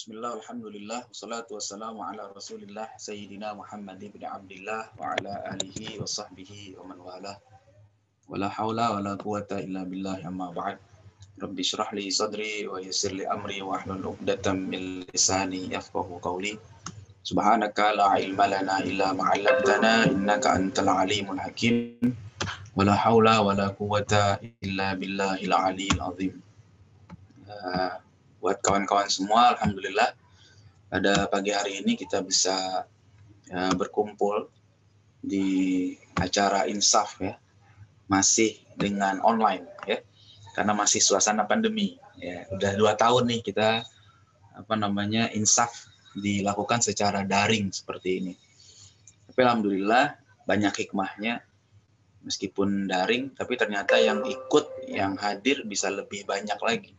بسم الله الحمد لله والصلاة والسلام على رسول الله سيدنا محمد بن عبد الله وعلى آله وصحبه ومن والاه ولا حول ولا قوة إلا بالله أما بعد رب اشرح لي صدري ويسر لي أمري واحلل عقدة من لساني يفقه قولي سبحانك لا علم لنا إلا ما علمتنا إنك أنت العليم الحكيم ولا حول ولا قوة إلا بالله العلي العظيم آه buat kawan-kawan semua alhamdulillah pada pagi hari ini kita bisa ya, berkumpul di acara insaf ya masih dengan online ya karena masih suasana pandemi ya udah dua tahun nih kita apa namanya insaf dilakukan secara daring seperti ini tapi alhamdulillah banyak hikmahnya meskipun daring tapi ternyata yang ikut yang hadir bisa lebih banyak lagi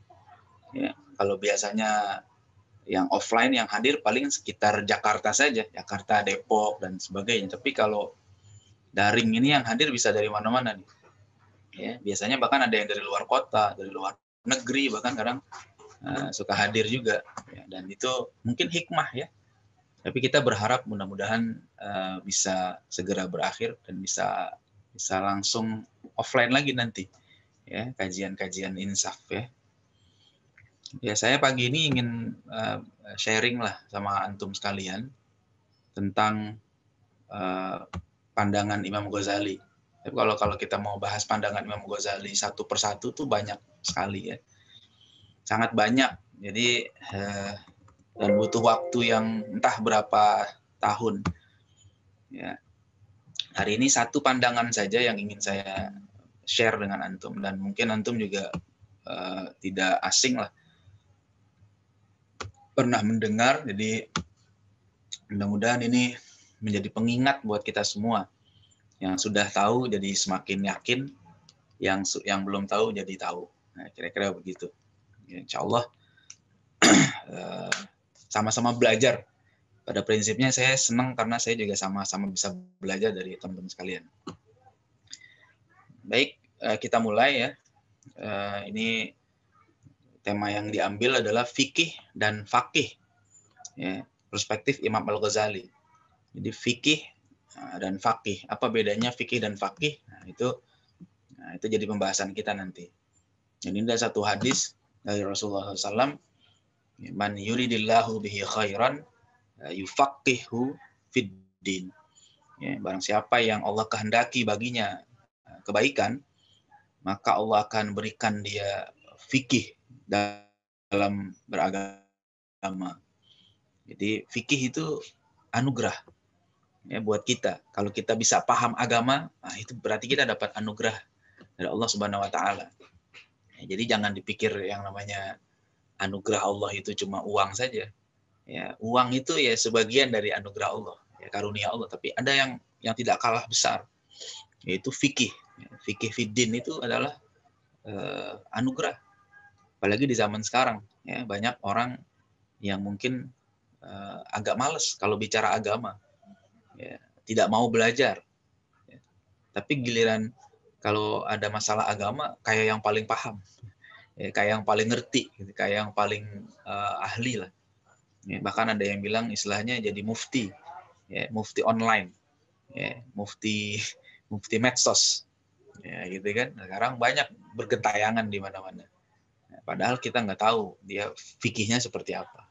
ya kalau biasanya yang offline yang hadir paling sekitar Jakarta saja, Jakarta, Depok dan sebagainya. Tapi kalau daring ini yang hadir bisa dari mana-mana nih. Ya, biasanya bahkan ada yang dari luar kota, dari luar negeri bahkan kadang uh, suka hadir juga. Ya, dan itu mungkin hikmah ya. Tapi kita berharap mudah-mudahan uh, bisa segera berakhir dan bisa bisa langsung offline lagi nanti. Ya, kajian-kajian insaf ya. Ya, saya pagi ini ingin uh, sharing lah sama antum sekalian tentang uh, pandangan Imam Ghazali. Tapi kalau kalau kita mau bahas pandangan Imam Ghazali satu persatu tuh banyak sekali ya, sangat banyak. Jadi uh, dan butuh waktu yang entah berapa tahun. Ya, hari ini satu pandangan saja yang ingin saya share dengan antum dan mungkin antum juga uh, tidak asing lah pernah mendengar. Jadi mudah-mudahan ini menjadi pengingat buat kita semua. Yang sudah tahu jadi semakin yakin, yang yang belum tahu jadi tahu. kira nah, kira-kira begitu. Ya, Insya Allah eh, sama-sama belajar. Pada prinsipnya saya senang karena saya juga sama-sama bisa belajar dari teman-teman sekalian. Baik, eh, kita mulai ya. Eh, ini tema yang diambil adalah fikih dan fakih ya, perspektif Imam Al Ghazali jadi fikih ah, dan fakih apa bedanya fikih dan fakih nah, itu nah, itu jadi pembahasan kita nanti jadi ini ada satu hadis dari Rasulullah SAW man yuridillahu bihi khairan yufaqihu fid din ya, barang siapa yang Allah kehendaki baginya ah, kebaikan maka Allah akan berikan dia fikih dalam beragama. Jadi fikih itu anugerah ya buat kita. Kalau kita bisa paham agama, nah itu berarti kita dapat anugerah dari Allah Subhanahu wa taala. Ya, jadi jangan dipikir yang namanya anugerah Allah itu cuma uang saja. Ya, uang itu ya sebagian dari anugerah Allah, ya, karunia Allah, tapi ada yang yang tidak kalah besar yaitu fikih. Ya, fikih fiddin itu adalah uh, anugerah apalagi di zaman sekarang ya banyak orang yang mungkin uh, agak males kalau bicara agama ya, tidak mau belajar ya. tapi giliran kalau ada masalah agama kayak yang paling paham ya, kayak yang paling ngerti gitu, kayak yang paling uh, ahli lah ya, bahkan ada yang bilang istilahnya jadi mufti ya, mufti online ya, mufti mufti medsos ya gitu kan nah, sekarang banyak bergentayangan di mana-mana Padahal kita nggak tahu dia fikihnya seperti apa.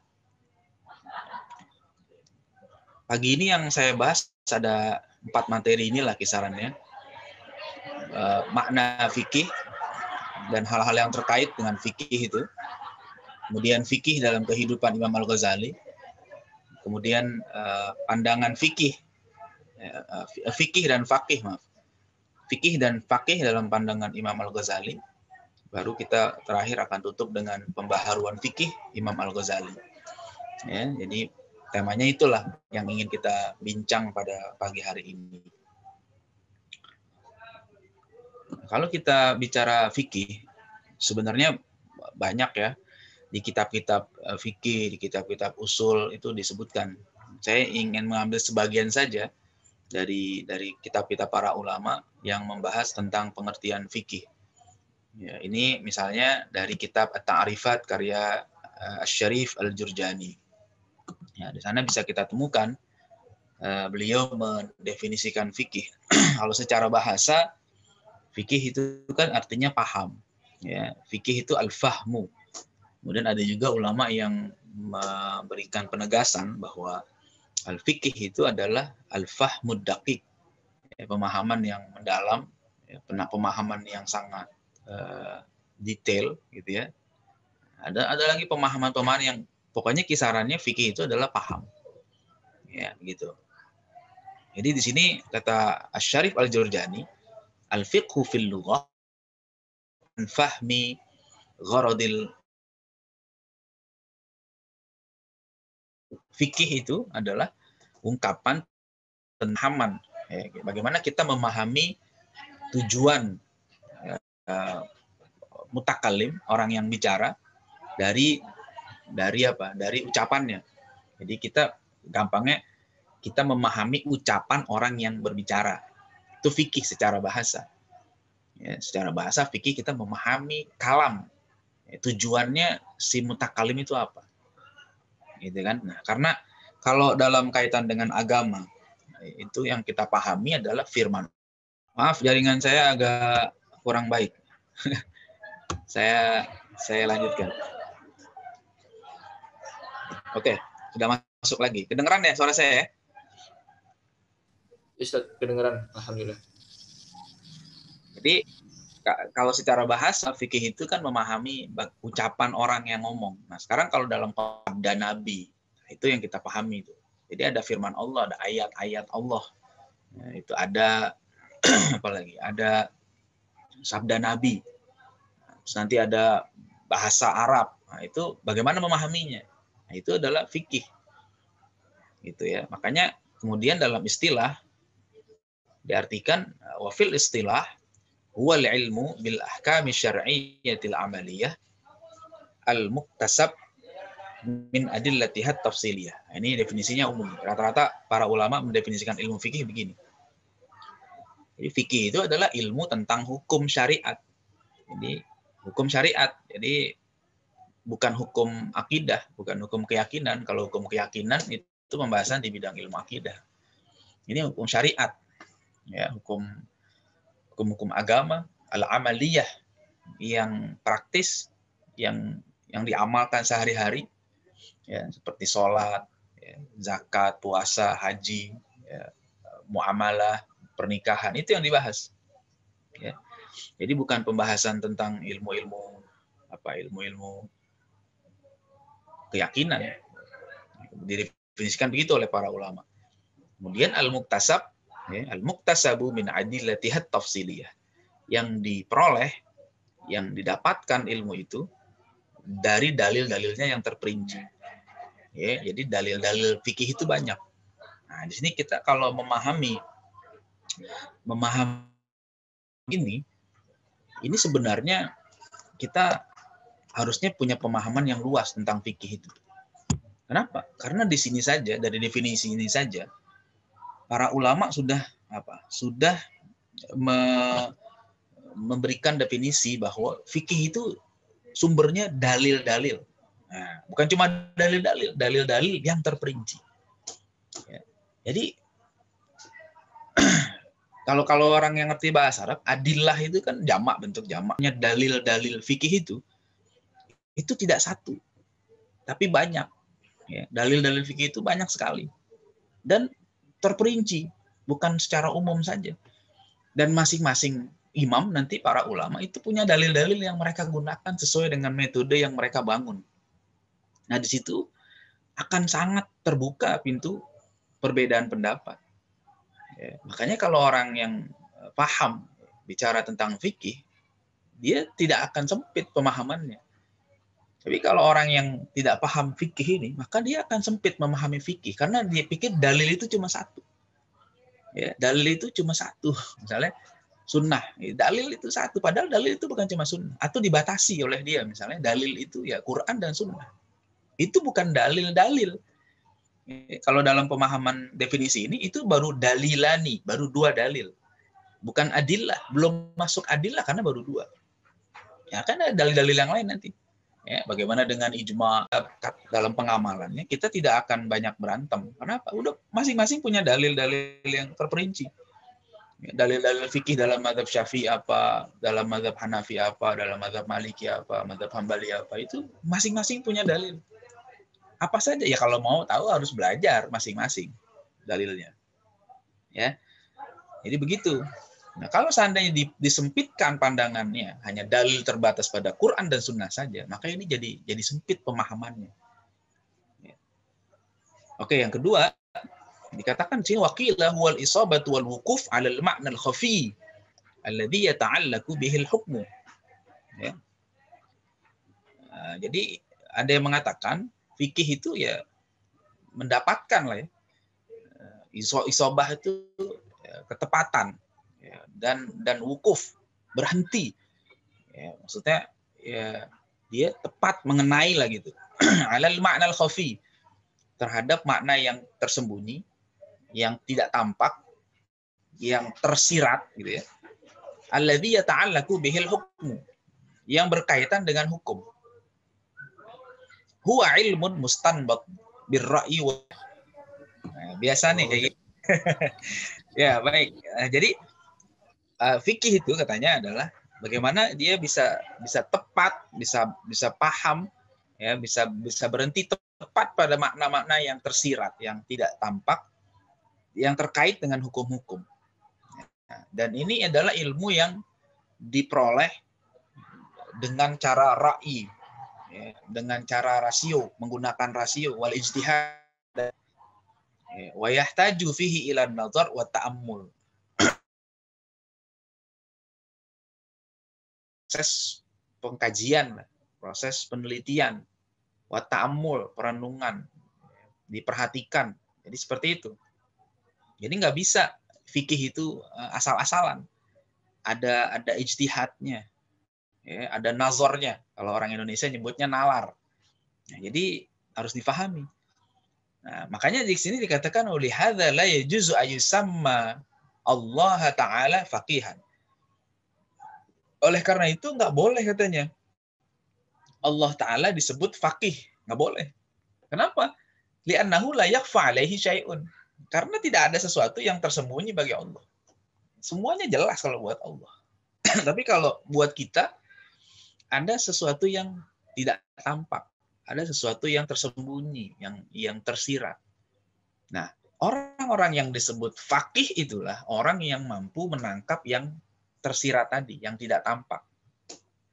Pagi ini yang saya bahas ada empat materi inilah kisarannya. E, makna fikih dan hal-hal yang terkait dengan fikih itu. Kemudian fikih dalam kehidupan Imam Al-Ghazali. Kemudian e, pandangan fikih eh, fikih dan fakih maaf fikih dan fakih dalam pandangan Imam Al Ghazali baru kita terakhir akan tutup dengan pembaharuan fikih Imam Al-Ghazali. Ya, jadi temanya itulah yang ingin kita bincang pada pagi hari ini. Kalau kita bicara fikih, sebenarnya banyak ya di kitab-kitab eh, fikih, di kitab-kitab usul itu disebutkan. Saya ingin mengambil sebagian saja dari dari kitab-kitab para ulama yang membahas tentang pengertian fikih. Ya, ini misalnya dari kitab At-Ta'rifat karya uh, eh, Asy-Syarif Al-Jurjani. Ya, di sana bisa kita temukan uh, beliau mendefinisikan fikih. Kalau secara bahasa fikih itu kan artinya paham. Ya, fikih itu al-fahmu. Kemudian ada juga ulama yang memberikan penegasan bahwa al-fikih itu adalah al fahmu daqiq. Ya, pemahaman yang mendalam, ya, pemahaman yang sangat Eh, detail gitu ya. Ada ada lagi pemahaman-pemahaman yang pokoknya kisarannya fikih itu adalah paham. Ya, gitu. Jadi di sini kata Asy-Syarif Al-Jurjani, al-fiqhu fil lughah fahmi gharadil fikih itu adalah ungkapan pemahaman ya, bagaimana kita memahami tujuan Eh, mutakalim, orang yang bicara dari dari apa? Dari ucapannya. Jadi kita gampangnya kita memahami ucapan orang yang berbicara. Itu fikih secara bahasa. Ya, secara bahasa fikih kita memahami kalam. Ya, tujuannya si mutakalim itu apa? Gitu kan? Nah, karena kalau dalam kaitan dengan agama itu yang kita pahami adalah firman. Maaf jaringan saya agak kurang baik. saya saya lanjutkan. Oke, sudah masuk lagi. Kedengeran ya suara saya? Ustaz, ya? kedengeran. Alhamdulillah. Jadi kalau secara bahasa fikih itu kan memahami ucapan orang yang ngomong. Nah, sekarang kalau dalam sabda nabi, itu yang kita pahami itu. Jadi ada firman Allah, ada ayat-ayat Allah. Nah, itu ada apalagi ada sabda Nabi. Terus nanti ada bahasa Arab. Nah, itu bagaimana memahaminya? Nah, itu adalah fikih. Gitu ya. Makanya kemudian dalam istilah diartikan wafil istilah huwa ilmu bil ahkami syar'iyyatil amaliyah al muktasab min adillatihat tafsiliyah. Nah, ini definisinya umum. Rata-rata para ulama mendefinisikan ilmu fikih begini. Jadi fikih itu adalah ilmu tentang hukum syariat. Jadi hukum syariat. Jadi bukan hukum akidah, bukan hukum keyakinan. Kalau hukum keyakinan itu pembahasan di bidang ilmu akidah. Ini hukum syariat. Ya, hukum hukum-hukum agama al-amaliyah yang praktis yang yang diamalkan sehari-hari ya seperti sholat ya, zakat puasa haji ya, muamalah pernikahan itu yang dibahas ya jadi bukan pembahasan tentang ilmu-ilmu apa ilmu-ilmu keyakinan didefinisikan begitu oleh para ulama kemudian al muktasab ya, al muktasabu min adillatihat tafsiliyah yang diperoleh yang didapatkan ilmu itu dari dalil-dalilnya yang terperinci ya jadi dalil-dalil fikih itu banyak nah di sini kita kalau memahami memahami ini, ini sebenarnya kita harusnya punya pemahaman yang luas tentang fikih itu. Kenapa? Karena di sini saja dari definisi ini saja para ulama sudah apa? Sudah me, memberikan definisi bahwa fikih itu sumbernya dalil-dalil. Nah, bukan cuma dalil-dalil, dalil-dalil yang terperinci. Ya. Jadi kalau kalau orang yang ngerti bahasa Arab, adillah itu kan jamak bentuk jamaknya dalil-dalil fikih itu itu tidak satu, tapi banyak. Ya, dalil-dalil fikih itu banyak sekali dan terperinci, bukan secara umum saja. Dan masing-masing imam nanti para ulama itu punya dalil-dalil yang mereka gunakan sesuai dengan metode yang mereka bangun. Nah di situ akan sangat terbuka pintu perbedaan pendapat Ya, makanya kalau orang yang eh, paham bicara tentang fikih, dia tidak akan sempit pemahamannya. Tapi kalau orang yang tidak paham fikih ini, maka dia akan sempit memahami fikih karena dia pikir dalil itu cuma satu. Ya, dalil itu cuma satu. Misalnya sunnah, ya, dalil itu satu. Padahal dalil itu bukan cuma sunnah. Atau dibatasi oleh dia, misalnya dalil itu ya Quran dan sunnah. Itu bukan dalil-dalil. Eh, kalau dalam pemahaman definisi ini itu baru dalilani, baru dua dalil. Bukan adillah, belum masuk adillah karena baru dua. Ya kan ada dalil-dalil yang lain nanti. Ya, bagaimana dengan ijma eh, dalam pengamalannya kita tidak akan banyak berantem. Kenapa? Udah masing-masing punya dalil-dalil yang terperinci ya, dalil-dalil fikih dalam madhab syafi'i apa, dalam madhab hanafi apa, dalam madhab maliki apa, madhab hambali apa, itu masing-masing punya dalil. Apa saja? Ya kalau mau tahu harus belajar masing-masing dalilnya. Ya. Jadi begitu. Nah, kalau seandainya disempitkan pandangannya hanya dalil terbatas pada Quran dan Sunnah saja, maka ini jadi jadi sempit pemahamannya. Ya. Oke, yang kedua dikatakan sini wakilah wal isabat wal wukuf alal makna al khafi alladhi yata'allaku bihil hukmu. Ya. Nah, jadi ada yang mengatakan fikih itu ya mendapatkan lah ya eh, iso isobah itu ya, ketepatan ya, dan dan wukuf berhenti ya, maksudnya ya dia tepat mengenai lah gitu alal makna al khafi terhadap makna yang tersembunyi yang tidak tampak yang tersirat gitu ya alladzi yata'allaku bihil hukmu yang berkaitan dengan hukum huwa ilmun mustanbat birra'i wa nah, biasa nih kayak gitu. ya baik nah, jadi uh, fikih itu katanya adalah bagaimana dia bisa bisa tepat bisa bisa paham ya bisa bisa berhenti tepat pada makna-makna yang tersirat yang tidak tampak yang terkait dengan hukum-hukum ya, dan ini adalah ilmu yang diperoleh dengan cara ra'i ya, dengan cara rasio menggunakan rasio wal ijtihad ya, wa yahtaju fihi ila nazar wa ta'ammul proses pengkajian proses penelitian wa ta'ammul perenungan diperhatikan jadi seperti itu jadi nggak bisa fikih itu eh, asal-asalan ada ada ijtihadnya ya, ada nazornya kalau orang Indonesia nyebutnya nalar nah, jadi harus difahami nah, makanya di sini dikatakan oleh hadza la yajuzu ayusamma Allah taala faqihan oleh karena itu nggak boleh katanya Allah taala disebut faqih nggak boleh kenapa li'annahu la yakhfa alaihi syai'un karena tidak ada sesuatu yang tersembunyi bagi Allah semuanya jelas kalau buat Allah tapi kalau buat kita ada sesuatu yang tidak tampak, ada sesuatu yang tersembunyi, yang yang tersirat. Nah, orang-orang yang disebut fakih itulah orang yang mampu menangkap yang tersirat tadi, yang tidak tampak.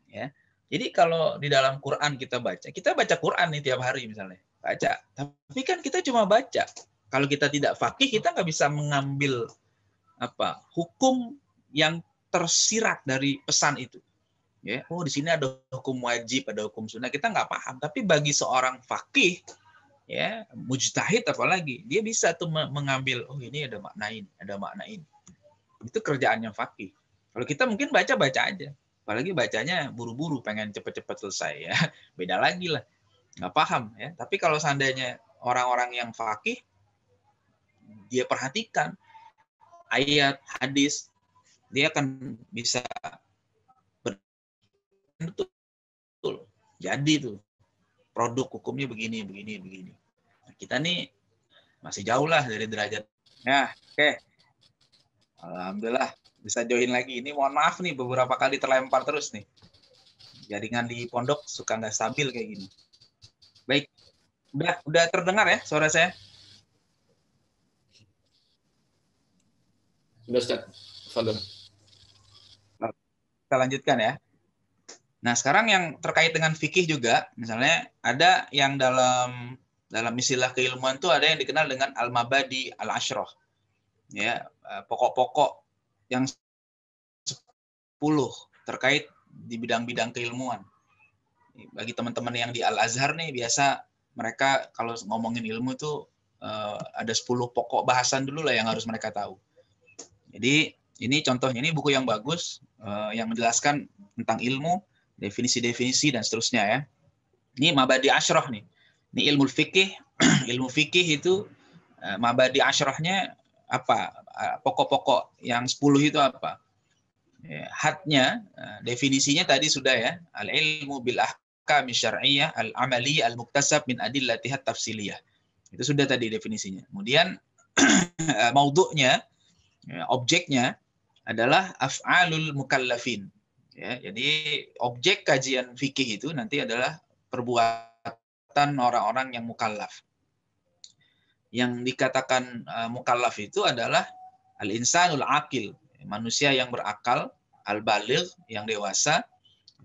Ya. Jadi kalau di dalam Quran kita baca, kita baca Quran nih tiap hari misalnya, baca. Tapi kan kita cuma baca. Kalau kita tidak fakih, kita nggak bisa mengambil apa hukum yang tersirat dari pesan itu ya oh di sini ada hukum wajib ada hukum sunnah kita nggak paham tapi bagi seorang fakih ya mujtahid apalagi dia bisa tuh mengambil oh ini ada makna ini ada makna ini itu kerjaannya fakih kalau kita mungkin baca baca aja apalagi bacanya buru-buru pengen cepet-cepet selesai ya beda lagi lah nggak paham ya tapi kalau seandainya orang-orang yang fakih dia perhatikan ayat hadis dia akan bisa betul. Jadi itu produk hukumnya begini, begini, begini. Nah, kita nih masih jauh lah dari derajat. Nah, oke. Okay. Alhamdulillah bisa join lagi. Ini mohon maaf nih beberapa kali terlempar terus nih. Jaringan di pondok suka nggak stabil kayak gini. Baik, udah udah terdengar ya suara saya? Sudah, Ustaz. Kita lanjutkan ya. Nah, sekarang yang terkait dengan fikih juga, misalnya ada yang dalam dalam istilah keilmuan itu ada yang dikenal dengan al-mabadi al ashroh Ya, e, pokok-pokok yang 10 terkait di bidang-bidang keilmuan. Bagi teman-teman yang di Al-Azhar nih biasa mereka kalau ngomongin ilmu itu e, ada 10 pokok bahasan dulu lah yang harus mereka tahu. Jadi ini contohnya ini buku yang bagus e, yang menjelaskan tentang ilmu definisi-definisi dan seterusnya ya. Ini mabadi ashroh nih. Ini ilmu fikih, ilmu fikih itu eh, mabadi ashrohnya apa? Eh, pokok-pokok yang 10 itu apa? Eh, Hatnya, definisinya tadi sudah ya. Al-ilmu bil ahkam syar'iyyah al-amali al-muktasab min adillatiha tafsiliyah. Itu sudah tadi definisinya. Kemudian maudhu'nya, objeknya adalah af'alul mukallafin, Ya, jadi objek kajian fikih itu nanti adalah perbuatan orang-orang yang mukallaf. Yang dikatakan uh, mukallaf itu adalah al-insanul akil, manusia yang berakal, al-baligh yang dewasa,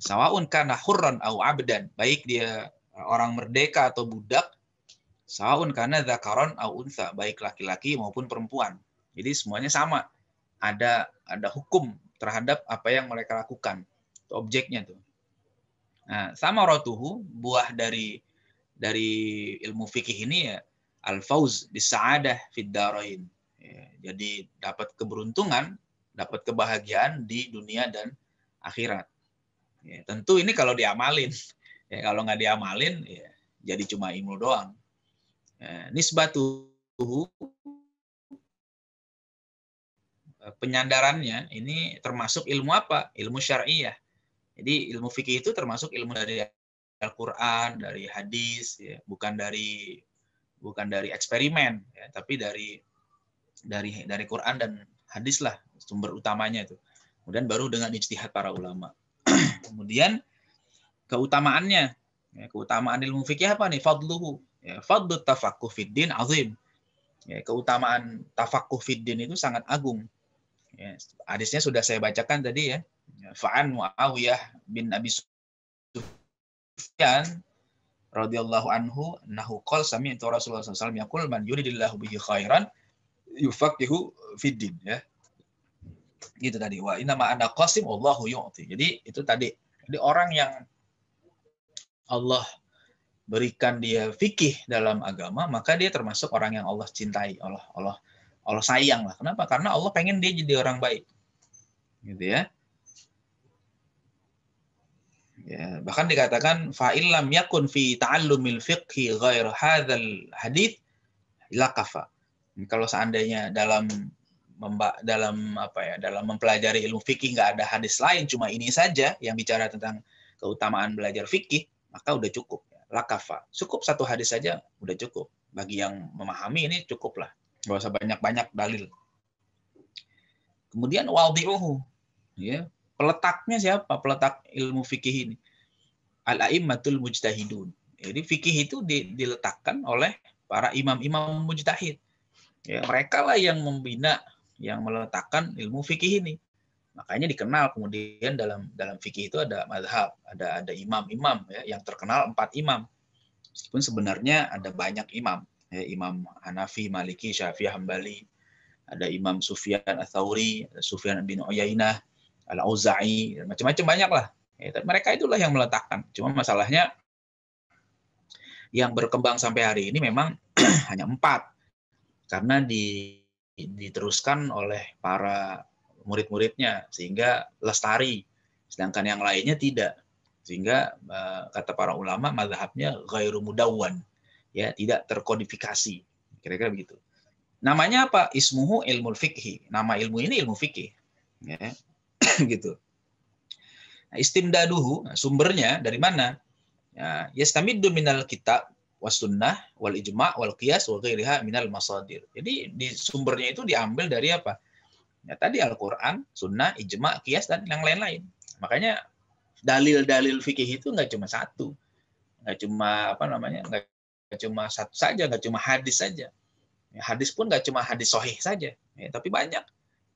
sawaun karena hurran au abdan, baik dia orang merdeka atau budak, sawaun karena zakaron au unsa, baik laki-laki maupun perempuan. Jadi semuanya sama. Ada ada hukum terhadap apa yang mereka lakukan objeknya tuh nah sama rotuhu buah dari dari ilmu fikih ini ya al fauz bisaadah fid ya, jadi dapat keberuntungan dapat kebahagiaan di dunia dan akhirat ya, tentu ini kalau diamalin ya, kalau nggak diamalin ya, jadi cuma ilmu doang ya, nisbatuhu Eh, penyandarannya ini termasuk ilmu apa? Ilmu syariah. Jadi ilmu fikih itu termasuk ilmu dari Al-Qur'an, dari hadis ya, bukan dari bukan dari eksperimen ya, tapi dari dari dari Quran dan hadis lah sumber utamanya itu. Kemudian baru dengan ijtihad para ulama. Kemudian keutamaannya ya, keutamaan ilmu fikih apa nih? Fadluhu. Ya, fadlu tafaqquh fiddin azim. Ya, keutamaan tafaqquh fiddin itu sangat agung. Ya, hadisnya sudah saya bacakan tadi ya. Fa'an Muawiyah bin Abi Sufyan radhiyallahu anhu nahu qol sami'tu Rasulullah SAW yaqul man yuridillahu bihi khairan yufaqihu din ya. Gitu tadi. Wa inna ma ana qasim wallahu yu'ti. Jadi itu tadi. Jadi orang yang Allah berikan dia fikih dalam agama, maka dia termasuk orang yang Allah cintai. Allah Allah Allah sayang lah. Kenapa? Karena Allah pengen dia jadi orang baik. Gitu ya. Ya, bahkan dikatakan fa'il lam yakun fi ta'allumil fiqhi ghair hadzal hadits lakafa. Kalau seandainya dalam memba, dalam apa ya, dalam mempelajari ilmu fikih nggak ada hadis lain cuma ini saja yang bicara tentang keutamaan belajar fikih, maka udah cukup. Lakafa. Cukup satu hadis saja udah cukup. Bagi yang memahami ini cukuplah. Gak usah banyak-banyak dalil. Kemudian wadi'uhu. Ya, peletaknya siapa? Peletak ilmu fikih ini. Al-a'immatul mujtahidun. Jadi fikih itu diletakkan oleh para imam-imam mujtahid. Ya, mereka lah yang membina, yang meletakkan ilmu fikih ini. Makanya dikenal kemudian dalam dalam fikih itu ada madhab, ada ada imam-imam ya, yang terkenal empat imam. Meskipun sebenarnya ada banyak imam ya, Imam Hanafi, Maliki, Syafi'i, Hambali, ada Imam Sufyan Atsauri, Sufyan bin Uyainah, Al-Auza'i, macam-macam banyak lah. Ya, mereka itulah yang meletakkan. Cuma masalahnya yang berkembang sampai hari ini memang hanya empat karena di, diteruskan oleh para murid-muridnya sehingga lestari sedangkan yang lainnya tidak sehingga eh, kata para ulama mazhabnya ghairu mudawwan ya tidak terkodifikasi kira-kira begitu namanya apa ismuhu ilmu fikhi nama ilmu ini ilmu fikih ya gitu nah, istimdaduhu nah, sumbernya dari mana ya yastamiddu minal kitab sunnah wal ijma wal qiyas wa ghairiha minal masadir jadi di sumbernya itu diambil dari apa ya tadi Al-Qur'an sunnah ijma qiyas dan yang lain-lain makanya dalil-dalil fikih itu nggak cuma satu nggak cuma apa namanya nggak gak cuma satu saja, gak cuma hadis saja. Ya, hadis pun gak cuma hadis sohih saja, ya, tapi banyak.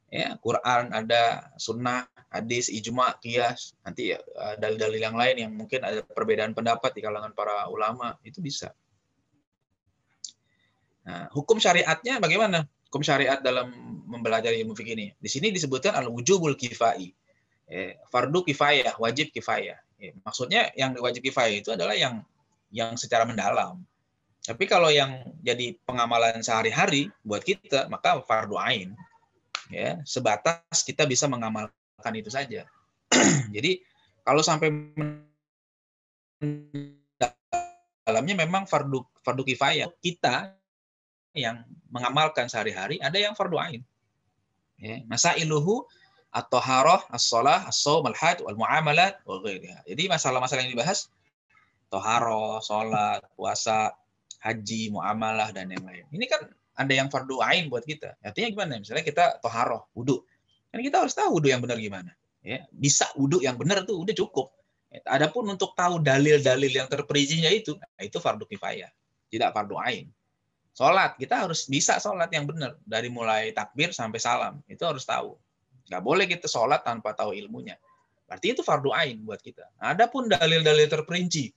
Ya, Quran ada, sunnah, hadis, ijma, kias, nanti ya, dalil-dalil yang lain yang mungkin ada perbedaan pendapat di kalangan para ulama itu bisa. Nah, hukum syariatnya bagaimana? Hukum syariat dalam mempelajari ilmu fikih ini. Di sini disebutkan al-wujubul kifai. Ya, fardu kifayah, wajib kifayah. maksudnya yang wajib kifayah itu adalah yang yang secara mendalam tapi kalau yang jadi pengamalan sehari-hari buat kita, maka fardu ain. Ya, sebatas kita bisa mengamalkan itu saja. jadi kalau sampai dalamnya memang fardu fardu kifayah kita yang mengamalkan sehari-hari ada yang fardu ain. Ya, iluhu atau taharah as-shalah, as-shaum, al-had, wal-muamalat, wa Jadi masalah-masalah yang dibahas toharoh, sholat, puasa, haji, muamalah dan yang lain. Ini kan ada yang fardu ain buat kita. Artinya gimana? Misalnya kita toharoh, wudhu. Kan kita harus tahu wudhu yang benar gimana. Ya, bisa wudhu yang benar tuh udah cukup. Adapun untuk tahu dalil-dalil yang terperincinya itu, nah, itu fardu kifayah, tidak fardu ain. Sholat, kita harus bisa sholat yang benar. Dari mulai takbir sampai salam, itu harus tahu. Gak boleh kita sholat tanpa tahu ilmunya. Berarti itu fardu ain buat kita. Adapun dalil-dalil terperinci,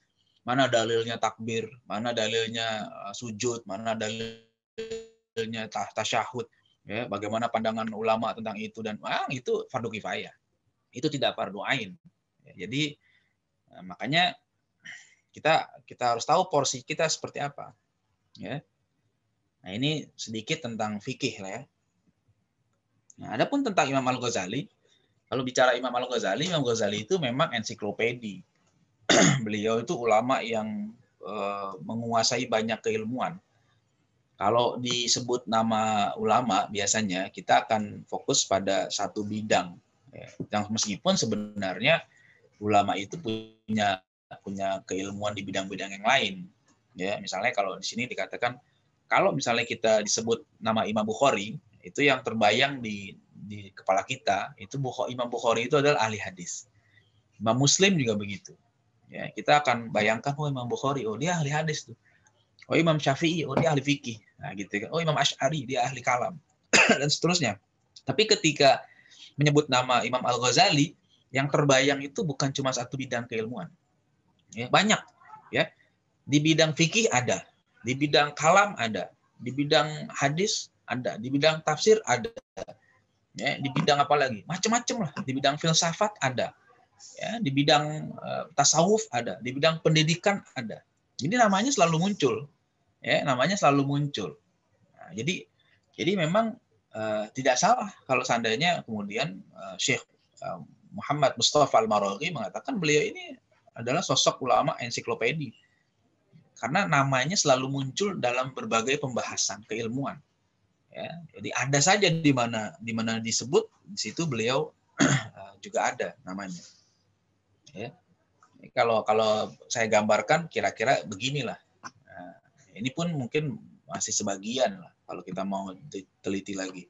mana dalilnya takbir, mana dalilnya eh, sujud, mana dalilnya tasyahud, ya, bagaimana pandangan ulama tentang itu dan ah, itu fardu kifayah. Itu tidak fardu ain. Ya, jadi eh, makanya kita kita harus tahu porsi kita seperti apa. Ya. Nah, ini sedikit tentang fikih lah ya. Nah, adapun tentang Imam Al-Ghazali, kalau bicara Imam Al-Ghazali, Imam Al Ghazali itu memang ensiklopedia. beliau itu ulama yang uh, menguasai banyak keilmuan. Kalau disebut nama ulama biasanya kita akan fokus pada satu bidang. Ya, yang meskipun sebenarnya ulama itu punya punya keilmuan di bidang-bidang yang lain. Ya, misalnya kalau di sini dikatakan kalau misalnya kita disebut nama Imam Bukhari, itu yang terbayang di di kepala kita itu Imam Bukhari itu adalah ahli hadis. Imam Muslim juga begitu. Ya, kita akan bayangkan oh Imam Bukhari, oh dia ahli hadis tuh. Oh Imam Syafi'i, oh dia ahli fikih. Nah, gitu kan. Oh Imam Asy'ari, dia ahli kalam dan seterusnya. Tapi ketika menyebut nama Imam Al-Ghazali, yang terbayang itu bukan cuma satu bidang keilmuan. Ya, banyak ya. Di bidang fikih ada, di bidang kalam ada, di bidang hadis ada, di bidang tafsir ada. Ya, di bidang apa lagi? Macam-macam lah. Di bidang filsafat ada ya di bidang uh, tasawuf ada, di bidang pendidikan ada. Jadi namanya selalu muncul, ya namanya selalu muncul. Nah, jadi jadi memang uh, tidak salah kalau seandainya kemudian uh, Syekh uh, Muhammad Mustafa Al-Maraghi mengatakan beliau ini adalah sosok ulama ensiklopedi. Karena namanya selalu muncul dalam berbagai pembahasan keilmuan. Ya, jadi ada saja di mana di mana disebut di situ beliau juga ada namanya. Ya. Kalau kalau saya gambarkan kira-kira beginilah. Nah, ini pun mungkin masih sebagian lah kalau kita mau teliti lagi.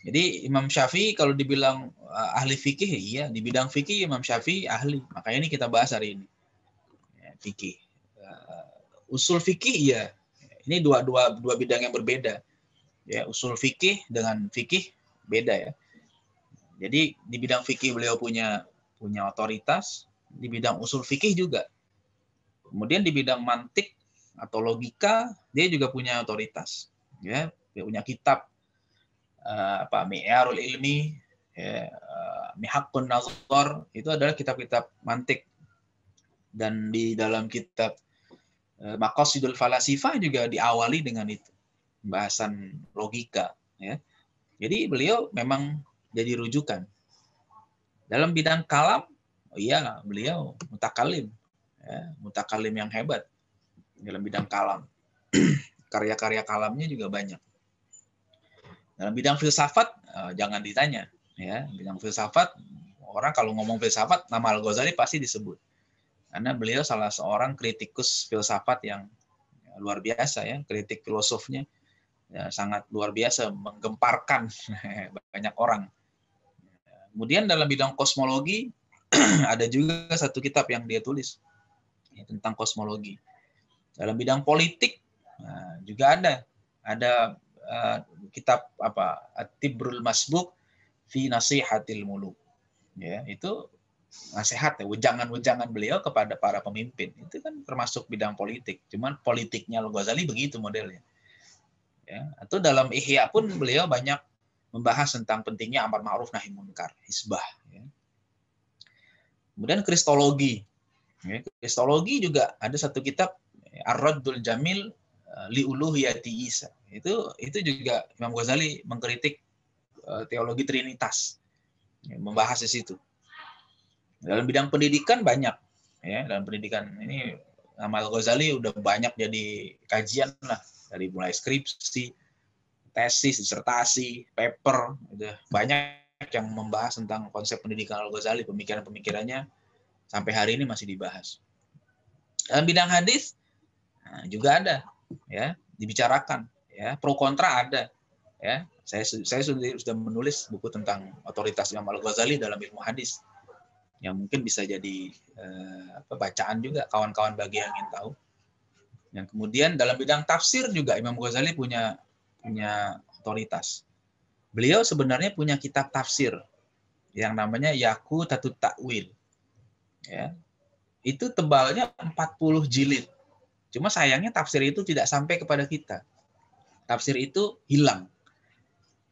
Jadi Imam Syafi'i kalau dibilang eh, ahli fikih, iya di bidang fikih Imam Syafi'i ahli. Makanya ini kita bahas hari ini. Ya, fikih. Uh, usul fikih iya. Ini dua dua dua bidang yang berbeda. Ya, usul fikih dengan fikih beda ya. Jadi di bidang fikih beliau punya punya otoritas di bidang usul fikih juga. Kemudian di bidang mantik atau logika dia juga punya otoritas, ya dia punya kitab uh, apa Mi'arul Ilmi, ya, eh, Mihakun Nazar itu adalah kitab-kitab mantik dan di dalam kitab uh, eh, Makosidul Falasifa juga diawali dengan itu pembahasan logika, ya. Jadi beliau memang jadi rujukan dalam bidang kalam, oh iya beliau mutakalim, ya, mutakalim yang hebat dalam bidang kalam. Karya-karya kalamnya juga banyak. Dalam bidang filsafat eh, jangan ditanya, ya bidang filsafat orang kalau ngomong filsafat nama Al Ghazali pasti disebut karena beliau salah seorang kritikus filsafat yang luar biasa ya kritik filosofnya ya, sangat luar biasa menggemparkan banyak orang Kemudian dalam bidang kosmologi ada juga satu kitab yang dia tulis ya, tentang kosmologi. Dalam bidang politik nah, juga ada ada uh, kitab apa Tibrul Masbuk fi Nasihatil Muluk. Ya, itu nasihat ya, wejangan-wejangan beliau kepada para pemimpin. Itu kan termasuk bidang politik. Cuman politiknya Al-Ghazali begitu modelnya. Ya, atau dalam Ihya pun beliau banyak membahas tentang pentingnya amar ma'ruf nahi munkar, hisbah. Ya. Kemudian kristologi. Ya, kristologi juga ada satu kitab Ar-Raddul Jamil eh, li uluhiyati Isa. Itu itu juga Imam Ghazali mengkritik eh, teologi trinitas. Ya, membahas di situ. Dalam bidang pendidikan banyak ya, dalam pendidikan ini imam Ghazali udah banyak jadi kajian lah dari mulai skripsi, tesis, disertasi, paper, gitu. banyak yang membahas tentang konsep pendidikan Al Ghazali, pemikiran-pemikirannya sampai hari ini masih dibahas. Dalam bidang hadis nah, juga ada, ya dibicarakan, ya pro kontra ada, ya saya saya sudah sudah menulis buku tentang otoritas Imam Al Ghazali dalam ilmu hadis yang mungkin bisa jadi eh, bacaan juga kawan-kawan bagi yang ingin tahu. Yang kemudian dalam bidang tafsir juga Imam Ghazali punya punya otoritas. Beliau sebenarnya punya kitab tafsir yang namanya Yaku Tatu Takwil. Ya. Itu tebalnya 40 jilid. Cuma sayangnya tafsir itu tidak sampai kepada kita. Tafsir itu hilang.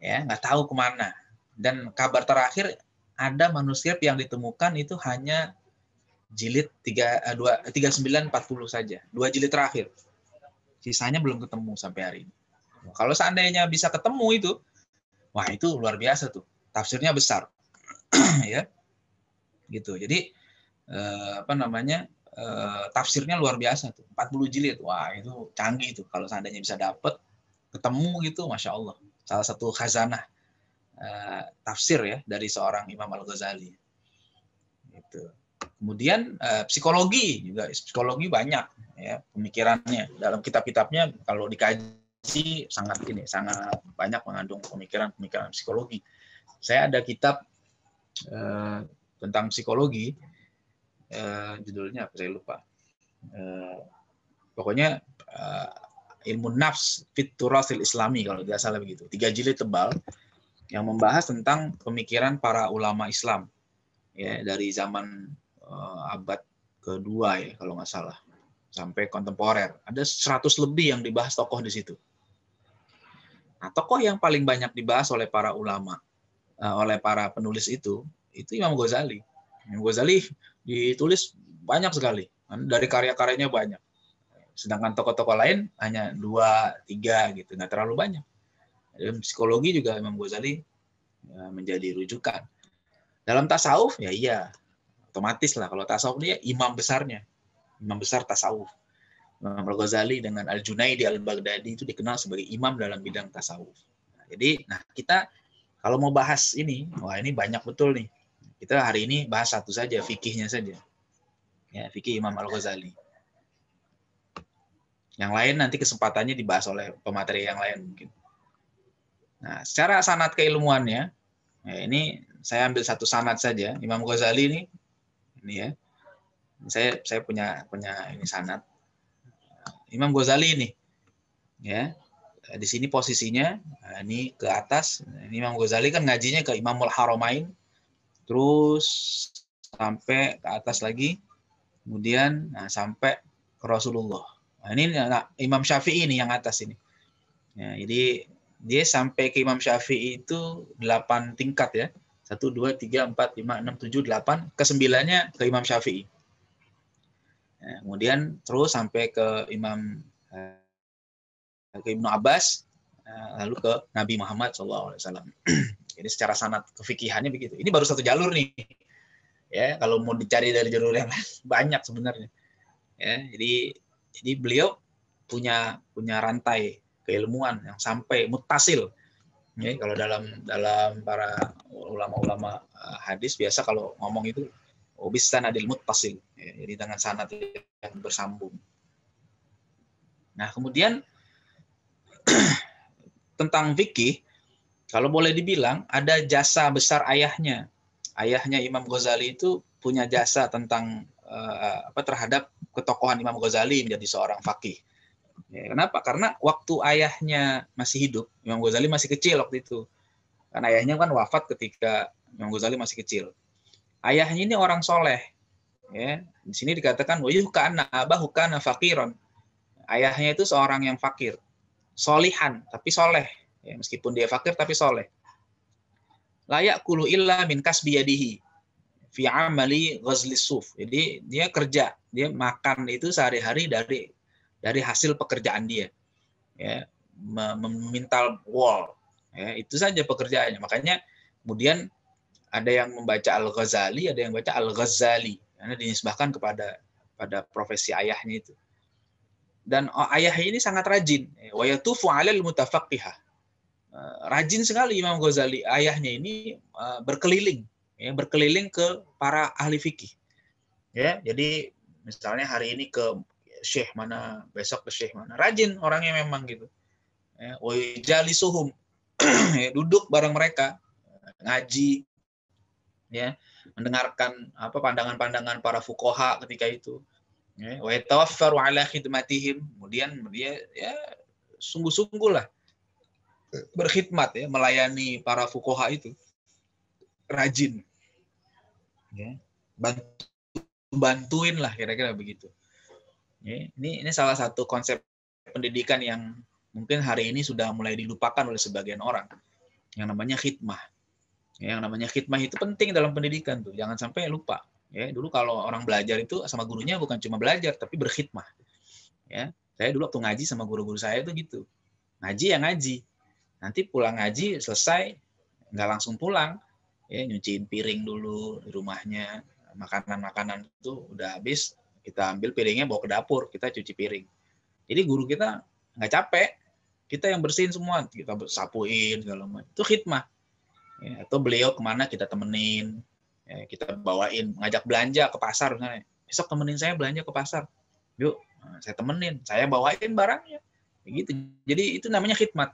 Ya, nggak tahu kemana. Dan kabar terakhir ada manuskrip yang ditemukan itu hanya jilid 3 2 3940 saja. Dua jilid terakhir. Sisanya belum ketemu sampai hari ini. Kalau seandainya bisa ketemu itu, wah itu luar biasa tuh. Tafsirnya besar. ya. Gitu. Jadi eh, apa namanya? Eh, tafsirnya luar biasa tuh. 40 jilid. Wah, itu canggih tuh kalau seandainya bisa dapet ketemu gitu, Masya Allah. Salah satu khazanah eh, tafsir ya dari seorang Imam Al-Ghazali. Gitu. Kemudian eh, psikologi juga psikologi banyak ya pemikirannya dalam kitab-kitabnya kalau dikaji psikologi sangat ini sangat banyak mengandung pemikiran-pemikiran psikologi. Saya ada kitab eh, tentang psikologi eh, judulnya apa saya lupa. Eh, pokoknya eh, ilmu nafs fiturasil islami kalau tidak salah begitu. Tiga jilid tebal yang membahas tentang pemikiran para ulama Islam ya dari zaman eh, abad kedua ya kalau nggak salah sampai kontemporer. Ada 100 lebih yang dibahas tokoh di situ. Nah, tokoh yang paling banyak dibahas oleh para ulama, eh, oleh para penulis itu, itu Imam Ghazali. Imam Ghazali ditulis banyak sekali, kan? dari karya-karyanya banyak. Sedangkan tokoh-tokoh lain hanya dua, tiga gitu, nggak terlalu banyak. Dalam psikologi juga Imam Ghazali ya, menjadi rujukan. Dalam tasawuf ya iya, otomatis lah kalau tasawuf dia imam besarnya, imam besar tasawuf Imam Al-Ghazali dengan Al-Junaidi Al-Baghdadi itu dikenal sebagai imam dalam bidang tasawuf. Nah, jadi, nah kita kalau mau bahas ini, wah ini banyak betul nih. Kita hari ini bahas satu saja, fikihnya saja. Ya, fikih Imam Al-Ghazali. Yang lain nanti kesempatannya dibahas oleh pemateri yang lain mungkin. Nah, secara sanat keilmuannya, ya ini saya ambil satu sanat saja. Imam Ghazali ini, ini ya, saya saya punya punya ini sanat Imam Ghazali ini. Ya. Eh, di sini posisinya eh, ini ke atas. Ini Imam Ghazali kan ngajinya ke Imamul Haramain terus sampai ke atas lagi, kemudian nah, sampai ke Rasulullah. Nah, ini nah, Imam Syafi'i ini yang atas ini. Ya, jadi dia sampai ke Imam Syafi'i itu 8 tingkat ya. 1, 2, 3, 4, 5, 6, 7, 8. Kesembilannya ke Imam Syafi'i. Ya, kemudian terus sampai ke Imam eh, ke Ibnu Abbas eh, lalu ke Nabi Muhammad SAW. Ini secara sanat kefikihannya begitu. Ini baru satu jalur nih. Ya, kalau mau dicari dari jalur yang lain banyak sebenarnya. Ya, jadi jadi beliau punya punya rantai keilmuan yang sampai mutasil. Ya, kalau dalam dalam para ulama-ulama eh, hadis biasa kalau ngomong itu Obistan mutpasil. Ya, jadi dengan sanad yang bersambung. Nah, kemudian tentang fikih, kalau boleh dibilang ada jasa besar ayahnya. Ayahnya Imam Ghazali itu punya jasa tentang uh, apa terhadap ketokohan Imam Ghazali menjadi seorang fakih. Ya, kenapa? Karena waktu ayahnya masih hidup, Imam Ghazali masih kecil waktu itu. Karena ayahnya kan wafat ketika Imam Ghazali masih kecil ayahnya ini orang soleh. Ya, di sini dikatakan wayuhkana abahukana fakiron. Ayahnya itu seorang yang fakir, solihan tapi soleh. Ya, meskipun dia fakir tapi soleh. Layak kulu illa min kasbiyadihi fi amali ghazli suf. Jadi dia kerja, dia makan itu sehari-hari dari dari hasil pekerjaan dia. Ya, memintal wall. Ya, itu saja pekerjaannya. Makanya kemudian ada yang membaca Al-Ghazali, ada yang baca Al-Ghazali karena dinisbahkan kepada pada profesi ayahnya itu. Dan oh, ayahnya ini sangat rajin. Wa yatufu 'alal mutafaqqihah. Eh, rajin sekali Imam Ghazali. Ayahnya ini eh, berkeliling, ya, berkeliling ke para ahli fikih. Ya, jadi misalnya hari ini ke syekh mana, besok ke syekh mana. Rajin orangnya memang gitu. Ya, suhum. Ya, duduk bareng mereka, ngaji, ya mendengarkan apa pandangan-pandangan para fukoha ketika itu ya ala khidmatihim kemudian dia ya sungguh-sungguh lah berkhidmat ya melayani para fukoha itu rajin ya bantu bantuin lah kira-kira begitu ya, ini ini salah satu konsep pendidikan yang mungkin hari ini sudah mulai dilupakan oleh sebagian orang yang namanya khidmah Ya, yang namanya khidmah itu penting dalam pendidikan tuh. Jangan sampai lupa. Ya, dulu kalau orang belajar itu sama gurunya bukan cuma belajar tapi berkhidmah. Ya, saya dulu waktu ngaji sama guru-guru saya itu gitu. Ngaji ya ngaji. Nanti pulang ngaji selesai nggak langsung pulang, ya nyuciin piring dulu di rumahnya, makanan-makanan itu udah habis, kita ambil piringnya bawa ke dapur, kita cuci piring. Jadi guru kita nggak capek, kita yang bersihin semua, kita sapuin segala macam. Itu khidmah ya, atau beliau kemana kita temenin ya, kita bawain ngajak belanja ke pasar misalnya besok temenin saya belanja ke pasar yuk nah, saya temenin saya bawain barangnya ya, gitu jadi itu namanya khidmat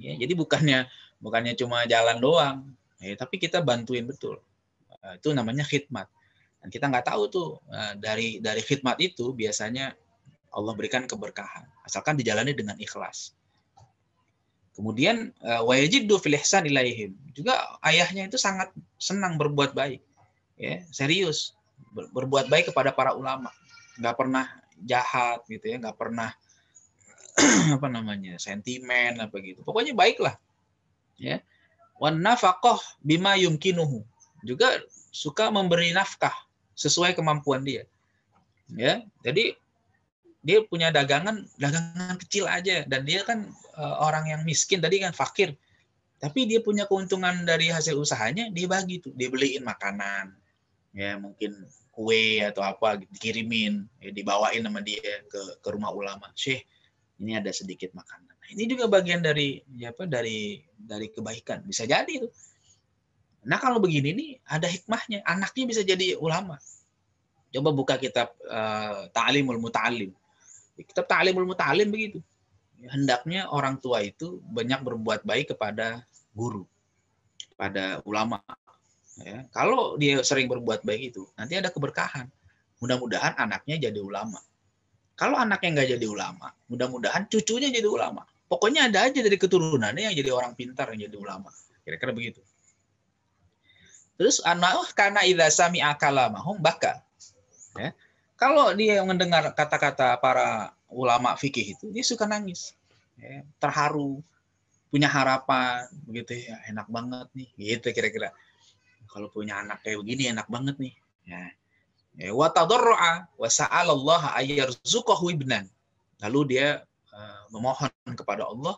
ya jadi bukannya bukannya cuma jalan doang ya, tapi kita bantuin betul nah, itu namanya khidmat dan kita nggak tahu tuh nah, dari dari khidmat itu biasanya Allah berikan keberkahan asalkan dijalani dengan ikhlas Kemudian eh, wajiddu fil ihsan ilaihim. Juga ayahnya itu sangat senang berbuat baik. Ya, serius berbuat baik kepada para ulama. Nggak pernah jahat gitu ya, nggak pernah apa namanya? sentimen apa gitu. Pokoknya baiklah. Ya. Wan nafaqah bima yumkinuhu. Juga suka memberi nafkah sesuai kemampuan dia. Ya, jadi dia punya dagangan dagangan kecil aja dan dia kan uh, orang yang miskin tadi kan fakir tapi dia punya keuntungan dari hasil usahanya dia bagi tuh dia beliin makanan ya mungkin kue atau apa dikirimin ya, dibawain sama dia ke ke rumah ulama syekh ini ada sedikit makanan nah, ini juga bagian dari ya apa dari dari kebaikan bisa jadi tuh nah kalau begini nih ada hikmahnya anaknya bisa jadi ulama coba buka kitab uh, Ta'limul muta'lim kita kitab belum talim begitu. Hendaknya orang tua itu banyak berbuat baik kepada guru, pada ulama. Ya, kalau dia sering berbuat baik itu, nanti ada keberkahan. Mudah-mudahan anaknya jadi ulama. Kalau anaknya nggak jadi ulama, mudah-mudahan cucunya jadi ulama. Pokoknya ada aja dari keturunannya yang jadi orang pintar, yang jadi ulama. Kira-kira begitu. Terus anak karena idza sami akalamahum baka. Ya. Kalau dia mendengar kata-kata para ulama fikih itu, dia suka nangis, ya, terharu, punya harapan, begitu ya, enak banget nih, gitu kira-kira. Kalau punya anak kayak begini enak banget nih. Ya. ya wa tadarru'a wa sa'alallaha ayyarzuqahu ibnan. Lalu dia eh, memohon kepada Allah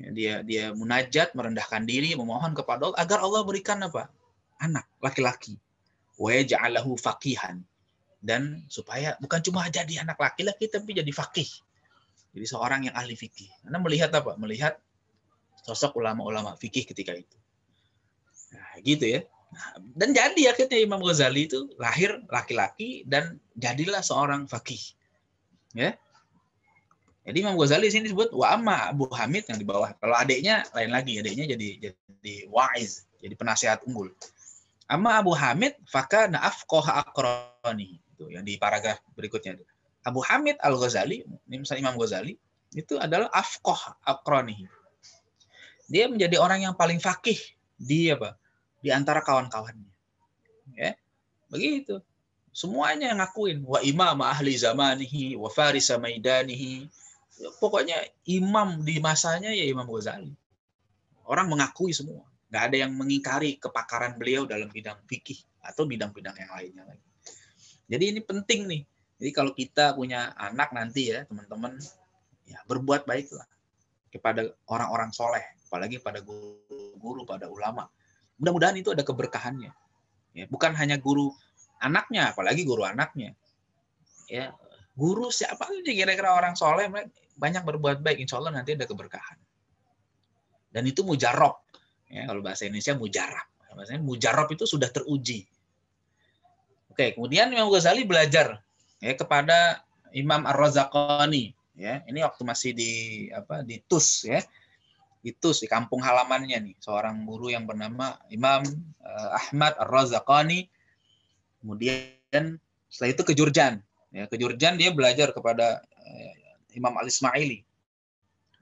ya, dia dia munajat merendahkan diri memohon kepada Allah agar Allah berikan apa anak laki-laki wa ja'alahu fakihan dan supaya bukan cuma jadi anak laki-laki tapi jadi fakih jadi seorang yang ahli fikih karena melihat apa melihat sosok ulama-ulama fikih ketika itu nah, gitu ya nah, dan jadi akhirnya Imam Ghazali itu lahir laki-laki dan jadilah seorang fakih ya jadi Imam Ghazali sini disebut wa amma Abu Hamid yang di bawah. Kalau adiknya lain lagi, adiknya jadi jadi waiz, jadi penasehat unggul. Amma Abu Hamid faka na'afqaha akroni itu yang di paragraf berikutnya itu. Abu Hamid Al Ghazali, ini misalnya Imam Ghazali itu adalah afkoh akronihi. Dia menjadi orang yang paling fakih di apa? Di antara kawan-kawannya. Ya. Begitu. Semuanya yang ngakuin wa imam ahli zamanihi wa farisa maidanihi. Pokoknya imam di masanya ya Imam Ghazali. Orang mengakui semua. Nggak ada yang mengingkari kepakaran beliau dalam bidang fikih atau bidang-bidang yang lainnya lagi. Jadi ini penting nih. Jadi kalau kita punya anak nanti ya teman-teman, ya berbuat baiklah kepada orang-orang soleh, apalagi pada guru-guru, pada ulama. Mudah-mudahan itu ada keberkahannya. Ya, bukan hanya guru anaknya, apalagi guru anaknya. Ya, guru siapa aja kira-kira orang soleh banyak berbuat baik, insya Allah nanti ada keberkahan. Dan itu mujarab. Ya, kalau bahasa Indonesia mujarab. Bahasanya mujarab itu sudah teruji. Oke, kemudian Imam Ghazali belajar ya kepada Imam ar razakani ya. Ini waktu masih di apa di Tus ya. Di Tus di kampung halamannya nih, seorang guru yang bernama Imam eh, Ahmad ar razakani Kemudian setelah itu ke Jurjan. Ya, ke Jurjan dia belajar kepada eh, Imam Al-Ismaili.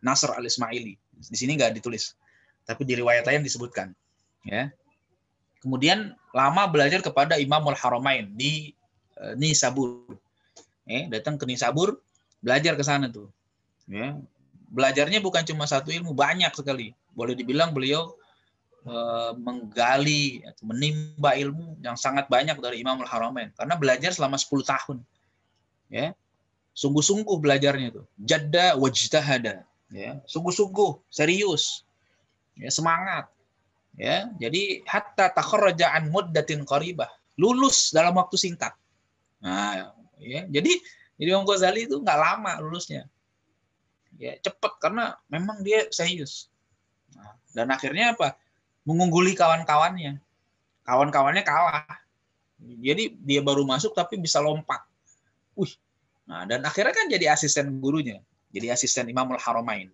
Nasr Al-Ismaili. Di sini nggak ditulis, tapi di riwayat lain disebutkan. Ya, Kemudian lama belajar kepada Imamul Haramain di uh, eh, Nisabur. Eh, datang ke Nisabur, belajar ke sana tuh. Ya. Belajarnya bukan cuma satu ilmu, banyak sekali. Boleh dibilang beliau eh, menggali atau menimba ilmu yang sangat banyak dari Imamul Haramain karena belajar selama 10 tahun. Ya. Sungguh-sungguh belajarnya tuh. Jadda wajtahada, ya. Sungguh-sungguh, serius. Ya, semangat ya jadi hatta takharraja an muddatin qaribah lulus dalam waktu singkat nah ya jadi jadi Imam Ghazali itu nggak lama lulusnya ya cepet karena memang dia serius nah, dan akhirnya apa mengungguli kawan-kawannya kawan-kawannya kalah jadi dia baru masuk tapi bisa lompat wih nah dan akhirnya kan jadi asisten gurunya jadi asisten Imamul Haramain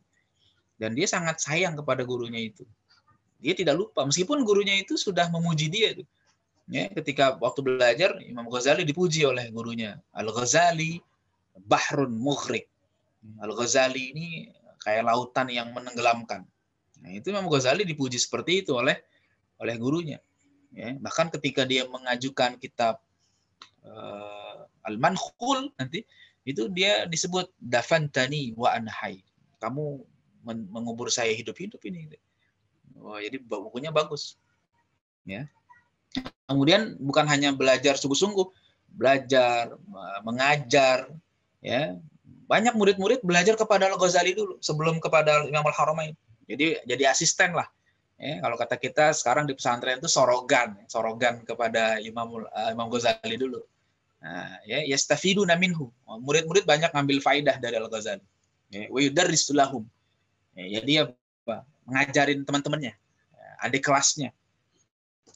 dan dia sangat sayang kepada gurunya itu dia tidak lupa meskipun gurunya itu sudah memuji dia Ya, ketika waktu belajar Imam Ghazali dipuji oleh gurunya Al-Ghazali Bahrun Mukhrik Al-Ghazali ini kayak lautan yang menenggelamkan. Nah, itu Imam Ghazali dipuji seperti itu oleh oleh gurunya. Ya, bahkan ketika dia mengajukan kitab uh, eh, al Manhul nanti itu dia disebut dafantani wa anhai. Kamu mengubur saya hidup-hidup ini. Oh, jadi bukunya bagus. Ya. Kemudian bukan hanya belajar sungguh-sungguh, belajar, mengajar, ya. Banyak murid-murid belajar kepada Al-Ghazali dulu sebelum kepada Imam Al-Haramain. Jadi jadi asisten lah. Ya, kalau kata kita sekarang di pesantren itu sorogan, sorogan kepada Imam uh, Imam Ghazali dulu. Nah, ya yastafiduna naminhu. Murid-murid banyak ngambil faidah dari Al-Ghazali. Ya, wa yudarrisulahum. Ya, jadi apa? ngajarin teman-temannya, ya, adik kelasnya.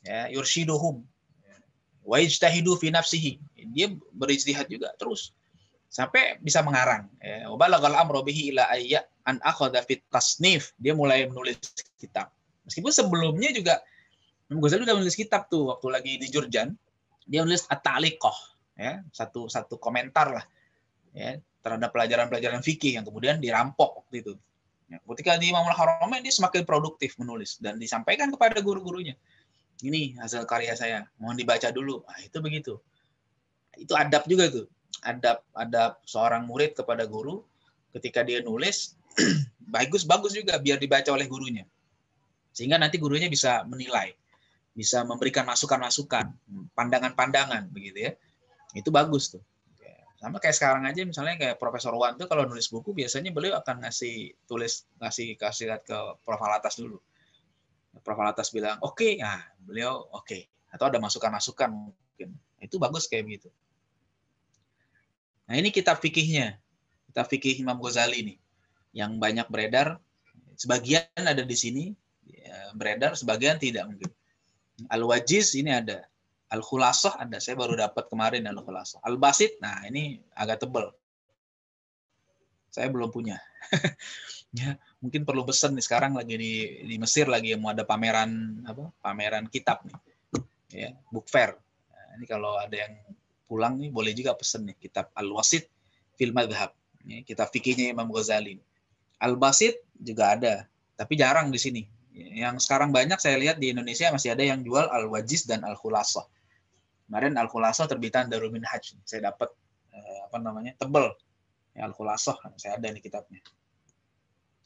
Ya, yursiduhum. Ya, wa ijtahidu fi nafsihi. Dia berijtihad juga terus sampai bisa mengarang. Ya. Wa balagal amru bihi ila ayya an akhadha fit tasnif. Dia mulai menulis kitab. Meskipun sebelumnya juga Imam Ghazali sudah menulis kitab tuh waktu lagi di Jurjan, dia menulis At-Ta'liqah, ya, satu satu komentar lah. Ya, terhadap pelajaran-pelajaran fikih yang kemudian dirampok waktu itu. Ya, ketika di Imamul Haramain dia semakin produktif menulis dan disampaikan kepada guru-gurunya. Ini hasil karya saya, mohon dibaca dulu. Nah, itu begitu. Itu adab juga itu. Adab adab seorang murid kepada guru ketika dia nulis bagus-bagus juga biar dibaca oleh gurunya. Sehingga nanti gurunya bisa menilai, bisa memberikan masukan-masukan, hmm, pandangan-pandangan begitu ya. Itu bagus tuh sama kayak sekarang aja misalnya kayak Profesor Wan tuh kalau nulis buku biasanya beliau akan ngasih tulis ngasih kasih lihat ke Prof Alatas dulu. Prof Alatas bilang oke, okay. nah beliau oke okay. atau ada masukan-masukan mungkin itu bagus kayak begitu. Nah ini kitab fikihnya, kitab fikih Imam Ghazali nih yang banyak beredar. Sebagian ada di sini ya, beredar, sebagian tidak mungkin. Al-Wajiz ini ada al khulasah ada saya baru dapat kemarin al khulasah al basit nah ini agak tebel saya belum punya ya mungkin perlu pesan nih sekarang lagi di di Mesir lagi mau ada pameran apa pameran kitab nih ya book fair nah, ini kalau ada yang pulang nih boleh juga pesen nih kitab al wasit fil madhab ya, kitab fikihnya Imam Ghazali al basit juga ada tapi jarang di sini yang sekarang banyak saya lihat di Indonesia masih ada yang jual al wajiz dan al khulasah Kemarin Al khulasah terbitan Darul Minhaj. Saya dapat eh, apa namanya? tebel. Ya, Al khulasah kan, saya ada nih kitabnya.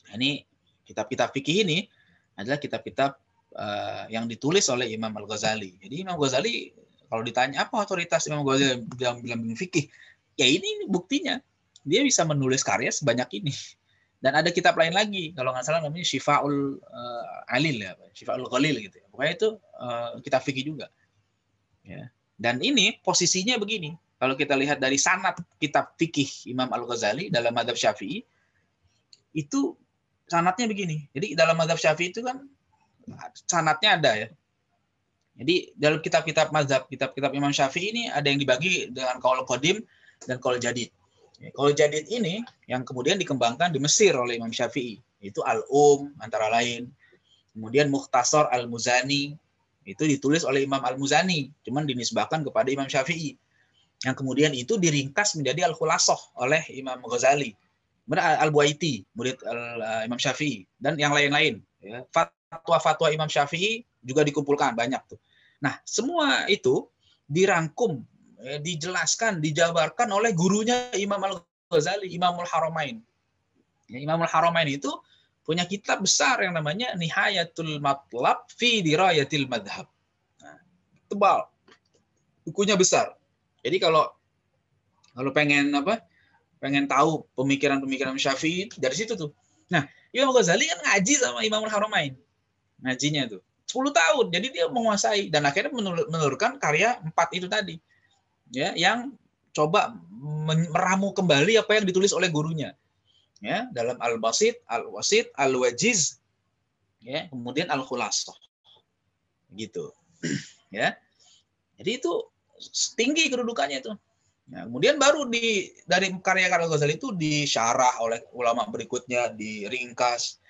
Nah, ini kitab-kitab fikih ini adalah kitab-kitab eh, yang ditulis oleh Imam Al Ghazali. Jadi Imam Ghazali kalau ditanya apa otoritas Imam Ghazali dalam bimbing fikih, ya ini buktinya. Dia bisa menulis karya sebanyak ini dan ada kitab lain lagi kalau nggak salah namanya Syifaul uh, eh, Alil ya Syifaul Qalil gitu ya. pokoknya itu uh, kitab fikih juga ya dan ini posisinya begini. Kalau kita lihat dari sanat kitab fikih Imam Al-Ghazali dalam madhab syafi'i, itu sanatnya begini. Jadi dalam madhab syafi'i itu kan sanatnya ada ya. Jadi dalam kitab-kitab madhab, kitab-kitab Imam Syafi'i ini ada yang dibagi dengan kaul kodim dan kaul jadid. Kaul jadid ini yang kemudian dikembangkan di Mesir oleh Imam Syafi'i. Itu al-um antara lain. Kemudian Muhtasor al-muzani. Itu ditulis oleh Imam Al-Muzani, cuman dinisbahkan kepada Imam Syafi'i. Yang kemudian itu diringkas menjadi Al-Khulasoh oleh Imam Ghazali. Kemudian Al-Buaiti, murid Al uh, Imam Syafi'i, dan yang lain-lain. Ya. Fatwa-fatwa Imam Syafi'i juga dikumpulkan, banyak tuh. Nah, semua itu dirangkum, ya, dijelaskan, dijabarkan oleh gurunya Imam Al-Ghazali, Imamul Haramain. Ya, Imamul Haramain itu punya kitab besar yang namanya Nihayatul Matlab fi Dirayatil Madhab. Nah, tebal. Bukunya besar. Jadi kalau kalau pengen apa? Pengen tahu pemikiran-pemikiran Syafi'i dari situ tuh. Nah, Imam Ghazali kan ngaji sama Imam Al Haramain. Ngajinya tuh. 10 tahun. Jadi dia menguasai dan akhirnya menurunkan karya empat itu tadi. Ya, yang coba meramu kembali apa yang ditulis oleh gurunya ya dalam al basit al wasit al wajiz ya kemudian al khulasah gitu ya jadi itu tinggi kedudukannya itu Nah, kemudian baru di dari karya karya Ghazali itu disyarah oleh ulama berikutnya, diringkas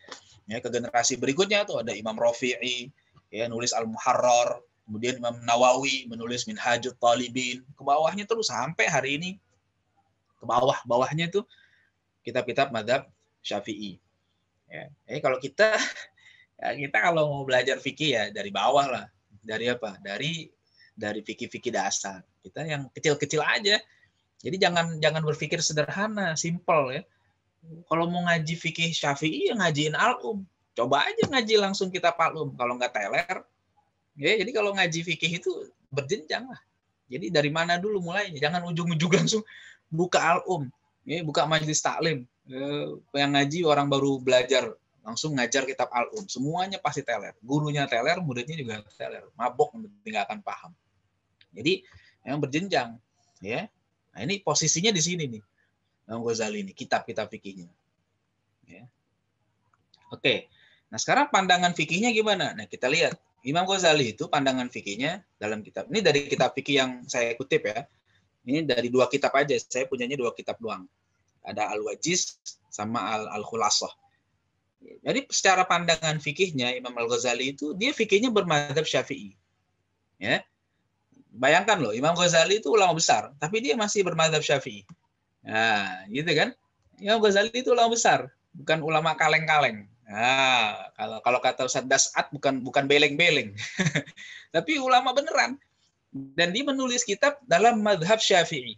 ya ke generasi berikutnya tuh ada Imam Rafi'i ya nulis Al-Muharrar, kemudian Imam Nawawi menulis Minhajut Talibin, ke bawahnya terus sampai hari ini ke bawah bawahnya tuh kitab-kitab madhab syafi'i. Ya. Jadi kalau kita ya kita kalau mau belajar fikih ya dari bawah lah, dari apa? Dari dari fikih-fikih dasar. Kita yang kecil-kecil aja. Jadi jangan jangan berpikir sederhana, simple ya. Kalau mau ngaji fikih syafi'i ya ngajiin alum. Coba aja ngaji langsung kita palum. Kalau nggak teler, ya jadi kalau ngaji fikih itu berjenjang lah. Jadi dari mana dulu mulainya? Jangan ujung-ujung langsung buka alum ini buka majelis taklim eh, yang ngaji orang baru belajar langsung ngajar kitab al-um semuanya pasti teler gurunya teler muridnya juga teler mabok meninggalkan paham jadi yang berjenjang ya nah ini posisinya di sini nih Imam Ghazali ini kitab-kitab fikihnya ya oke nah sekarang pandangan fikihnya gimana nah kita lihat Imam Ghazali itu pandangan fikihnya dalam kitab ini dari kitab fikih yang saya kutip ya ini dari dua kitab aja saya punyanya dua kitab doang ada al-wajiz sama al-khulasah. Jadi secara pandangan fikihnya Imam Al-Ghazali itu dia fikihnya bermadhab Syafi'i. Ya. Bayangkan loh, Imam Ghazali itu ulama besar, tapi dia masih bermadhab Syafi'i. Nah, gitu kan? Imam Ghazali itu ulama besar, bukan ulama kaleng-kaleng. Nah, kalau kalau kata Ustaz Dasat bukan bukan beleng-beleng. tapi ulama beneran. Dan dia menulis kitab dalam madhab Syafi'i.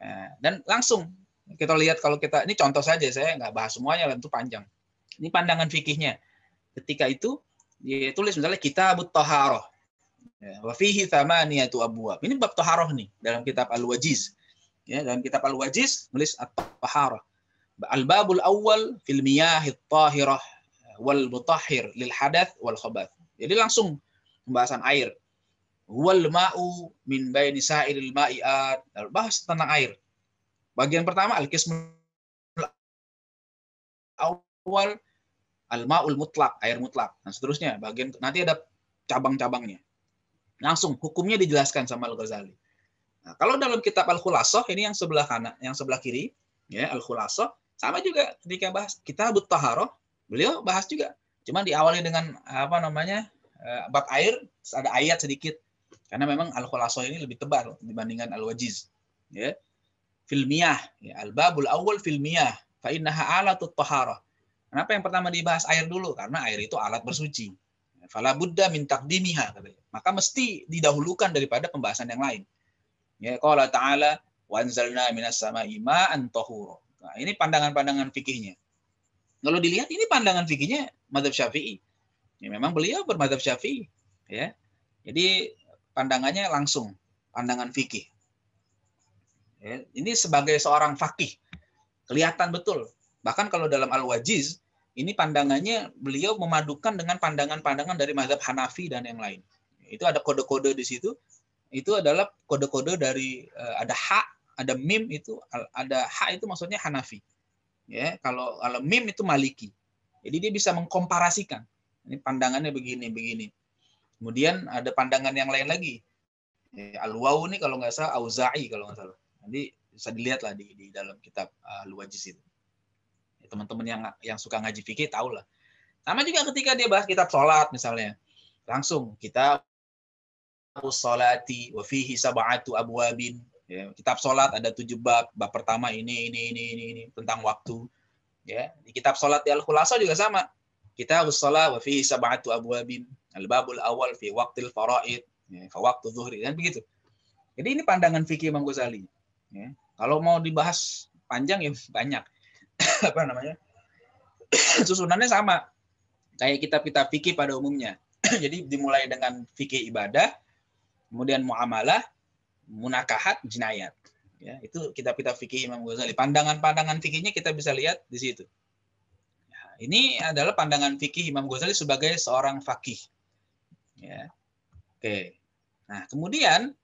Nah, dan langsung kita lihat kalau kita ini contoh saja saya nggak bahas semuanya lah itu panjang. Ini pandangan fikihnya. Ketika itu dia tulis misalnya kitabut taharoh. Ya, Wa fihi thamaniyatu abuab Ini bab toharoh nih dalam kitab Al-Wajiz. Ya, dalam kitab Al-Wajiz nulis at toharoh Al-babul awal fil miyahit tahirah wal mutahir lil hadath wal khabath. Jadi langsung pembahasan air. Wal ma'u min bayni sa'iril ma'iat. Bahas tentang air. Bagian pertama al-qismul awal al-ma'ul mutlak, air mutlak, dan seterusnya. Bagian nanti ada cabang-cabangnya. Langsung hukumnya dijelaskan sama Al-Ghazali. Nah, kalau dalam kitab al khulasah ini yang sebelah kanan, yang sebelah kiri, ya al khulasah sama juga ketika bahas kita Taharoh, beliau bahas juga. Cuma diawali dengan apa namanya? Eh, bab air, ada ayat sedikit. Karena memang al khulasah ini lebih tebal dibandingkan Al-Wajiz. Ya. Filmiyah, ya, al babul awal filmiyah, fa innaha alatut taharah kenapa yang pertama dibahas air dulu karena air itu alat bersuci fala buddha min taqdimiha maka mesti didahulukan daripada pembahasan yang lain ya qala ta'ala anzalna minas sama'i ma'an tahura nah ini pandangan-pandangan fikihnya kalau dilihat ini pandangan fikihnya madzhab syafi'i ya, memang beliau bermadzhab syafi'i ya jadi pandangannya langsung pandangan fikih Ya, ini sebagai seorang fakih kelihatan betul. Bahkan kalau dalam Al-Wajiz ini pandangannya beliau memadukan dengan pandangan-pandangan dari mazhab Hanafi dan yang lain. Itu ada kode-kode di situ. Itu adalah kode-kode dari eh, ada hak, ada mim itu ada hak itu maksudnya Hanafi. Ya, kalau kalau mim itu Maliki. Jadi dia bisa mengkomparasikan. Ini pandangannya begini begini. Kemudian ada pandangan yang lain lagi. Ya, Al-Waw ini kalau nggak salah Auza'i kalau nggak salah. Nanti bisa dilihat lah di, di dalam kitab uh, eh, Luwajiz itu. Ya, teman-teman yang yang suka ngaji fikih tahu lah. Sama juga ketika dia bahas kitab sholat misalnya. Langsung kita sholati wa fihi sab'atu abwabin. Ya, kitab sholat ada tujuh bab. Bab pertama ini, ini, ini, ini, ini tentang waktu. Ya, di kitab sholat Al-Khulasa juga sama. Kita harus sholat wa fihi sab'atu abwabin. Al-babul awal fi waqtil faraid. Ya, zuhri. Dan begitu. Jadi ini pandangan fikih Imam Ghazali. Ya. Kalau mau dibahas panjang ya banyak. apa namanya? Susunannya sama. Kayak kita kitab fikih pada umumnya. Jadi dimulai dengan fikih ibadah, kemudian muamalah, munakahat, jinayat. Ya, itu kita kitab fikih Imam Ghazali. Pandangan-pandangan fikihnya kita bisa lihat di situ. Ya, ini adalah pandangan fikih Imam Ghazali sebagai seorang fakih. Ya. Oke. Nah, kemudian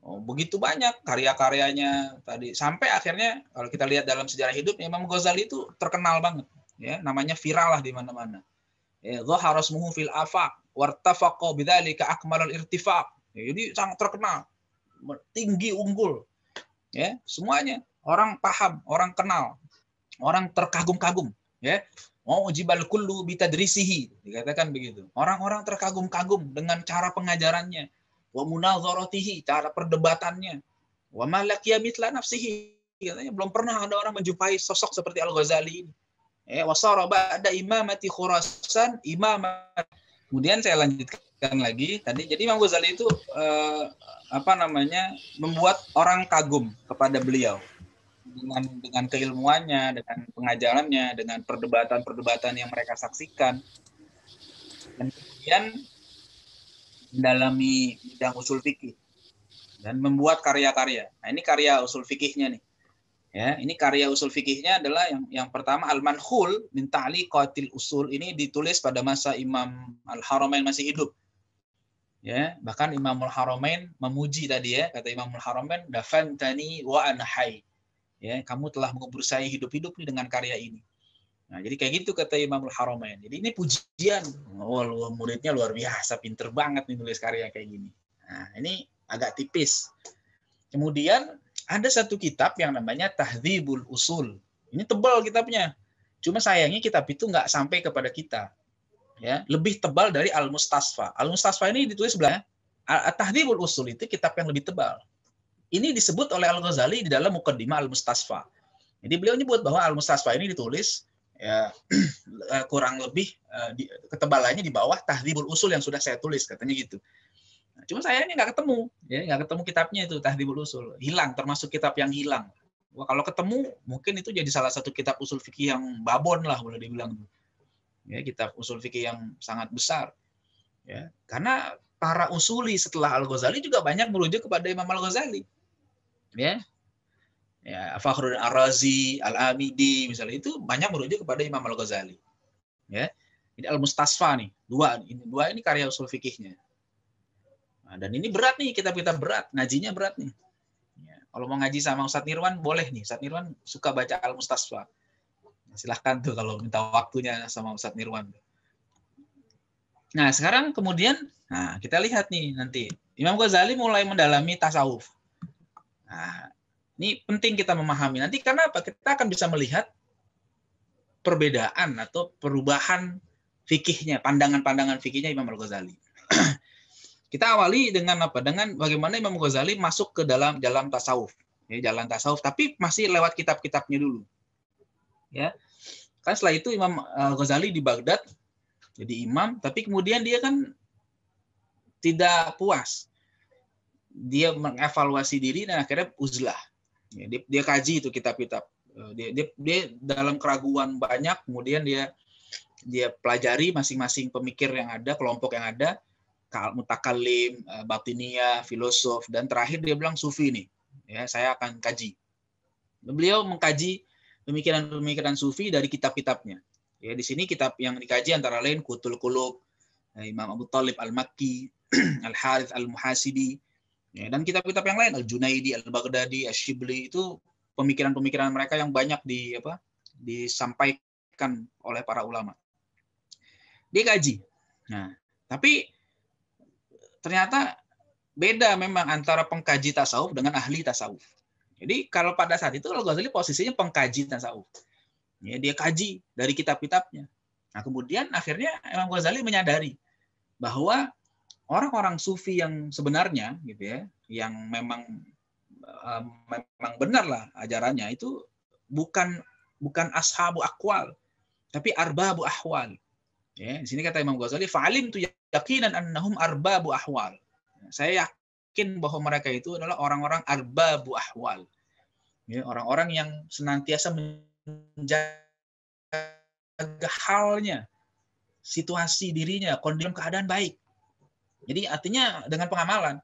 Oh, begitu banyak karya-karyanya tadi sampai akhirnya kalau kita lihat dalam sejarah hidup Imam Ghazali itu terkenal banget ya namanya viral lah di mana-mana. Ya, fil afaq wartafaqo bidzalika akmalul irtifaq. Ya, jadi sangat terkenal. Tinggi unggul. Ya, semuanya orang paham, orang kenal, orang terkagum-kagum, ya. Mau jibal kullu bitadrisihi, dikatakan begitu. Orang-orang terkagum-kagum dengan cara pengajarannya wa munadharatihi cara perdebatannya wa malakiya mitla nafsihi katanya belum pernah ada orang menjumpai sosok seperti Al-Ghazali ini eh wa sara ba'da imamati Khurasan imamat kemudian saya lanjutkan lagi tadi jadi Imam Ghazali itu eh, apa namanya membuat orang kagum kepada beliau dengan dengan keilmuannya, dengan pengajarannya, dengan perdebatan-perdebatan yang mereka saksikan. Dan kemudian mendalami bidang usul fikih dan membuat karya-karya. Nah, ini karya usul fikihnya nih. Ya, ini karya usul fikihnya adalah yang yang pertama Al-Manhul min Ta'liqatil Usul ini ditulis pada masa Imam Al-Haramain masih hidup. Ya, bahkan imam al Haramain memuji tadi ya, kata imam Al Haramain dafantani wa anhai. Ya, kamu telah mengubur saya hidup-hidup nih dengan karya ini. Nah, jadi kayak gitu kata Imamul Haramain. Jadi ini pujian. Oh, muridnya luar biasa, pinter banget nih nulis karya kayak gini. Nah, ini agak tipis. Kemudian ada satu kitab yang namanya Tahdhibul Usul. Ini tebal kitabnya. Cuma sayangnya kitab itu nggak sampai kepada kita. Ya, lebih tebal dari Al-Mustasfa. Al-Mustasfa ini ditulis sebelah Tahdhibul Usul itu kitab yang lebih tebal. Ini disebut oleh Al-Ghazali di dalam Muqaddimah Al-Mustasfa. Jadi beliau nyebut bahwa Al-Mustasfa ini ditulis ya eh, kurang lebih eh, ketebalannya di bawah tahdibul usul yang sudah saya tulis katanya gitu nah, cuma saya ini nggak ketemu ya nggak ketemu kitabnya itu tahdibul usul hilang termasuk kitab yang hilang Wah, kalau ketemu mungkin itu jadi salah satu kitab usul fikih yang babon lah boleh dibilang ya kitab usul fikih yang sangat besar ya karena para usuli setelah Al Ghazali juga banyak merujuk kepada Imam Al Ghazali ya ya, Fakhruddin Ar-Razi, Al-Amidi misalnya itu banyak merujuk kepada Imam Al-Ghazali. Ya. Ini Al-Mustasfa nih, dua ini dua ini karya usul fikihnya. Nah, dan ini berat nih, kitab-kitab berat, ngajinya berat nih. Ya. Kalau mau ngaji sama Ustaz Nirwan boleh nih, Ustaz Nirwan suka baca Al-Mustasfa. Nah, silahkan tuh kalau minta waktunya sama Ustaz Nirwan. Nah, sekarang kemudian nah kita lihat nih nanti Imam Ghazali mulai mendalami tasawuf. Nah, ini penting kita memahami nanti karena apa? Kita akan bisa melihat perbedaan atau perubahan fikihnya, pandangan-pandangan fikihnya Imam Al-Ghazali. kita awali dengan apa? Dengan bagaimana Imam Ghazali masuk ke dalam dalam tasawuf. Ya, jalan tasawuf tapi masih lewat kitab-kitabnya dulu. Ya. Kan setelah itu Imam Al-Ghazali di Baghdad jadi imam, tapi kemudian dia kan tidak puas. Dia mengevaluasi diri dan akhirnya uzlah. Ya, dia, dia kaji itu kitab-kitab eh, dia, dia, dia dalam keraguan banyak kemudian dia dia pelajari masing-masing pemikir yang ada kelompok yang ada mutakalim eh, batinia filosof dan terakhir dia bilang sufi nih ya saya akan kaji beliau mengkaji pemikiran-pemikiran sufi dari kitab-kitabnya ya di sini kitab yang dikaji antara lain kutul kulub eh, Imam Abu Talib al Makki al Harith al Muhasibi Ya, dan kitab-kitab yang lain, Al-Junaidi, Al-Baghdadi, Al-Shibli itu pemikiran-pemikiran mereka yang banyak di apa disampaikan oleh para ulama. Dikaji. Nah, tapi ternyata beda memang antara pengkaji tasawuf dengan ahli tasawuf. Jadi kalau pada saat itu Al-Ghazali posisinya pengkaji tasawuf. Ya, dia kaji dari kitab-kitabnya. Nah, kemudian akhirnya Imam Ghazali menyadari bahwa orang-orang sufi yang sebenarnya gitu ya yang memang um, memang benar lah ajarannya itu bukan bukan ashabu akwal tapi arbabu ahwal ya di sini kata Imam Ghazali falim tu yakinan annahum arbabu ahwal saya yakin bahwa mereka itu adalah orang-orang arbabu ahwal orang ya, orang-orang yang senantiasa menjaga halnya situasi dirinya kondisi keadaan baik jadi artinya dengan pengamalan.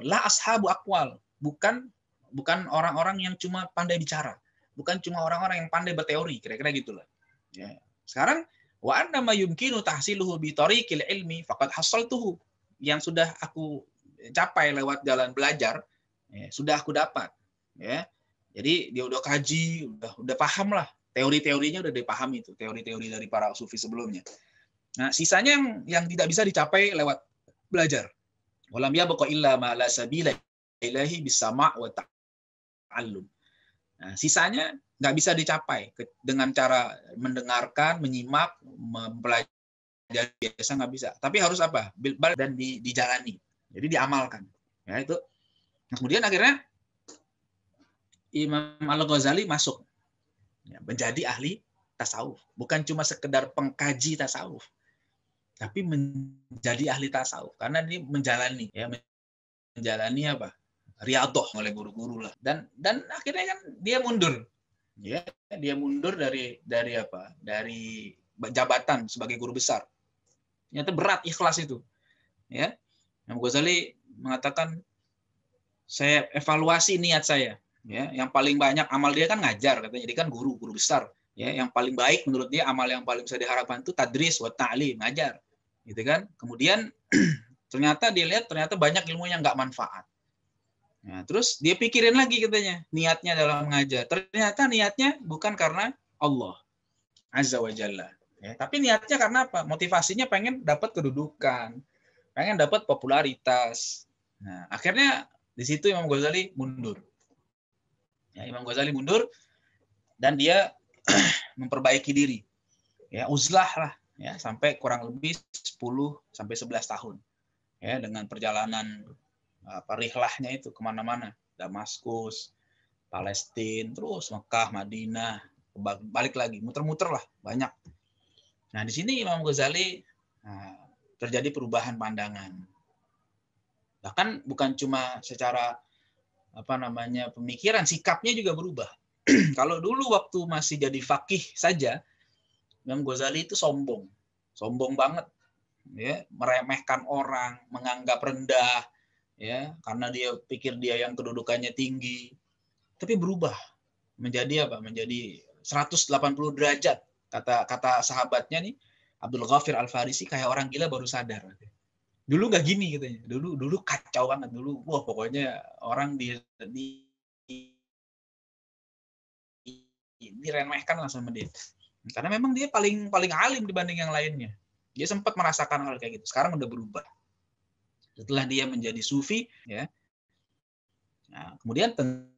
La ashabu akwal, bukan bukan orang-orang yang cuma pandai bicara, bukan cuma orang-orang yang pandai berteori, kira-kira gitulah. Ya. Sekarang wa anna ma yumkinu tahsiluhu bi tariqil ilmi faqad hasaltuhu. Yang sudah aku capai lewat jalan belajar, ya, sudah aku dapat. Ya. Jadi dia udah kaji, udah udah paham lah teori-teorinya udah dipahami itu teori-teori dari para sufi sebelumnya. Nah, sisanya yang yang tidak bisa dicapai lewat belajar. Walam baqa illa ma la sabila ilahi bisama' wa ta'allum. Nah, sisanya nggak bisa dicapai dengan cara mendengarkan, menyimak, mempelajari biasa nggak bisa. Tapi harus apa? Bilbal dan di, dijalani. Jadi diamalkan. Ya itu. Nah, kemudian akhirnya Imam Al Ghazali masuk ya, menjadi ahli tasawuf. Bukan cuma sekedar pengkaji tasawuf, tapi menjadi ahli tasawuf karena dia menjalani ya menjalani apa riadoh oleh guru-guru lah dan dan akhirnya kan dia mundur ya dia mundur dari dari apa dari jabatan sebagai guru besar Nyata berat ikhlas itu ya Imam Ghazali mengatakan saya evaluasi niat saya ya yang paling banyak amal dia kan ngajar katanya dia kan guru guru besar ya yang paling baik menurut dia amal yang paling bisa diharapkan itu tadris wa ta'lim ngajar gitu kan kemudian ternyata dia lihat ternyata banyak ilmu yang nggak manfaat nah, terus dia pikirin lagi katanya niatnya dalam mengajar ternyata niatnya bukan karena Allah azza wajalla ya. tapi niatnya karena apa motivasinya pengen dapat kedudukan pengen dapat popularitas nah akhirnya di situ Imam Ghazali mundur ya, Imam Ghazali mundur dan dia memperbaiki diri ya uzlah lah ya sampai kurang lebih 10 sampai 11 tahun ya dengan perjalanan apa itu kemana-mana Damaskus Palestina terus Mekah Madinah balik lagi muter-muter lah banyak nah di sini Imam Ghazali nah, terjadi perubahan pandangan bahkan bukan cuma secara apa namanya pemikiran sikapnya juga berubah kalau dulu waktu masih jadi fakih saja Imam Ghazali itu sombong, sombong banget, ya meremehkan orang, menganggap rendah, ya karena dia pikir dia yang kedudukannya tinggi, tapi berubah menjadi apa? Menjadi 180 derajat kata kata sahabatnya nih Abdul Ghafir Al Farisi kayak orang gila baru sadar. Dulu nggak gini katanya. Dulu dulu kacau banget dulu. Wah pokoknya orang di, di diremehkan lah sama dia. Karena memang dia paling paling alim dibanding yang lainnya. Dia sempat merasakan hal kayak gitu. Sekarang udah berubah. Setelah dia menjadi sufi, ya. Nah, kemudian tentu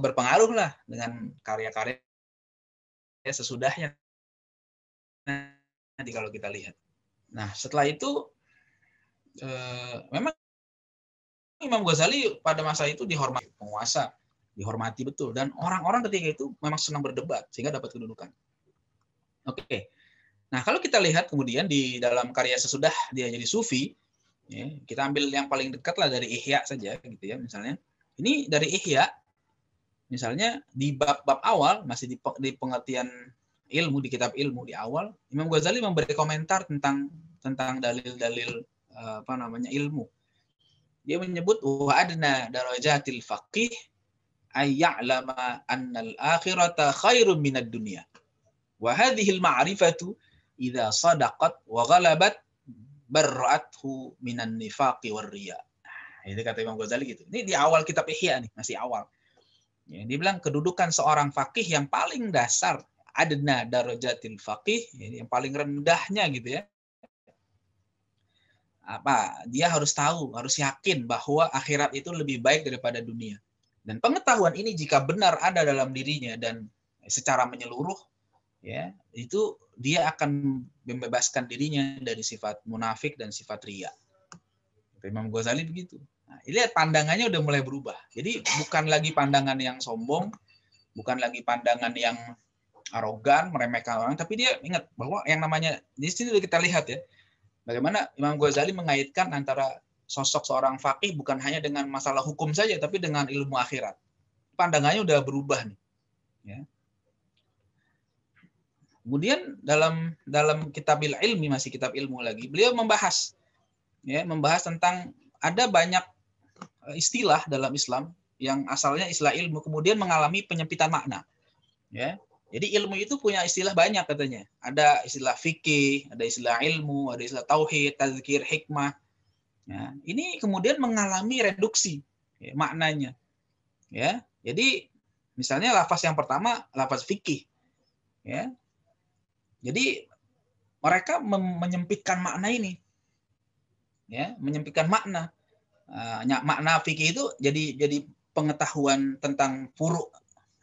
berpengaruh lah dengan karya-karya sesudahnya. Nanti kalau kita lihat. Nah, setelah itu eh, memang Imam Ghazali pada masa itu dihormati penguasa, dihormati betul dan orang-orang ketika itu memang senang berdebat sehingga dapat kedudukan. Oke. Okay. Nah, kalau kita lihat kemudian di dalam karya sesudah dia jadi sufi, ya, kita ambil yang paling dekat lah dari Ihya saja gitu ya misalnya. Ini dari Ihya misalnya di bab-bab awal masih di, di pengertian ilmu di kitab ilmu di awal Imam Ghazali memberi komentar tentang tentang dalil-dalil eh, apa namanya ilmu. Dia menyebut wa adna darajatil faqih ya'lama annal akhirata khairum minad dunya. Wa hadhil ma'rifatu idza sadaqat wa ghalabat barra'athu minan kata Imam Ghazali gitu. Ini di awal kitab Ihya nih, masih awal. Ya, dia bilang kedudukan seorang fakih yang paling dasar adna darajatil faqih ya, yang paling rendahnya gitu ya apa dia harus tahu harus yakin bahwa akhirat itu lebih baik daripada dunia dan pengetahuan ini jika benar ada dalam dirinya dan secara menyeluruh ya itu dia akan membebaskan dirinya dari sifat munafik dan sifat ria. Imam Ghazali begitu. Nah, lihat pandangannya udah mulai berubah. Jadi bukan lagi pandangan yang sombong, bukan lagi pandangan yang arogan, meremehkan orang, tapi dia ingat bahwa yang namanya di sini kita lihat ya, bagaimana Imam Ghazali mengaitkan antara sosok seorang fakih bukan hanya dengan masalah hukum saja, tapi dengan ilmu akhirat. Pandangannya udah berubah nih. Ya. Kemudian dalam dalam kitab ilmi masih kitab ilmu lagi, beliau membahas ya membahas tentang ada banyak eh, istilah dalam Islam yang asalnya istilah ilmu kemudian mengalami penyempitan makna. Ya. Jadi ilmu itu punya istilah banyak katanya. Ada istilah fikih, ada istilah ilmu, ada istilah tauhid, tazkir, hikmah. Ya. Ini kemudian mengalami reduksi ya, maknanya. Ya. Jadi misalnya lafaz yang pertama lafaz fikih. Ya. Jadi mereka menyempitkan makna ini, ya, menyempitkan makna. Uh, makna fikih itu jadi jadi pengetahuan tentang furu,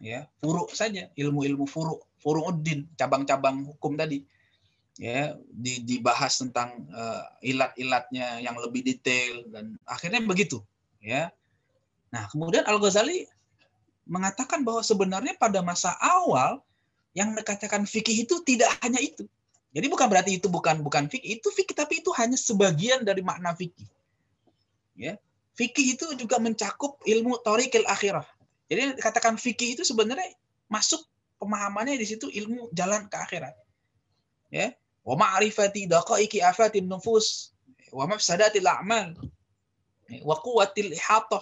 ya, furu saja, ilmu-ilmu furu, furu uddin, cabang-cabang hukum tadi, ya, di, dibahas tentang uh, ilat-ilatnya yang lebih detail dan akhirnya begitu, ya. Nah, kemudian Al Ghazali mengatakan bahwa sebenarnya pada masa awal yang dikatakan fikih itu tidak hanya itu. Jadi bukan berarti itu bukan bukan fikih, itu fikih tapi itu hanya sebagian dari makna fikih. Ya. Fikih itu juga mencakup ilmu torikil akhirah. Jadi katakan fikih itu sebenarnya masuk pemahamannya di situ ilmu jalan ke akhirat. Ya. Wa ma'rifati daqaiqi afatin nufus wa mafsadatil a'mal wa quwwatil ihathah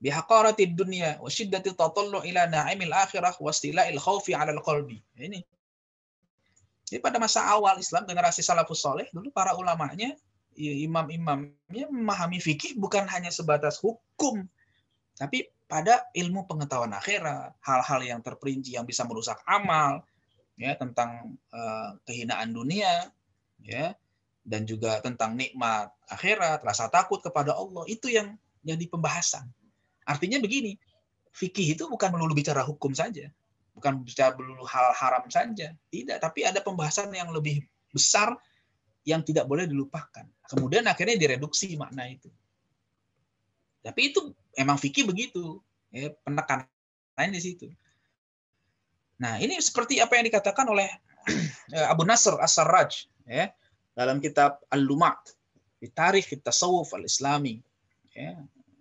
bihaqarati dunya wa shiddati tatallu ila na'imil akhirah wa istila'il khawfi 'ala al-qalbi. Ya, ini. Jadi pada masa awal Islam generasi salafus saleh dulu para ulamanya ya, imam-imamnya memahami fikih bukan hanya sebatas hukum tapi pada ilmu pengetahuan akhirat, hal-hal yang terperinci yang bisa merusak amal ya tentang uh, kehinaan dunia ya dan juga tentang nikmat akhirat, rasa takut kepada Allah itu yang jadi pembahasan Artinya begini, fikih itu bukan melulu bicara hukum saja, bukan bicara melulu hal haram saja, tidak, tapi ada pembahasan yang lebih besar yang tidak boleh dilupakan. Kemudian akhirnya direduksi makna itu. Tapi itu emang fikih begitu, ya, penekanannya di situ. Nah, ini seperti apa yang dikatakan oleh eh, Abu Nasr As-Sarraj ya, dalam kitab Al-Lumat, di tarikh tasawuf al-Islami. Ya,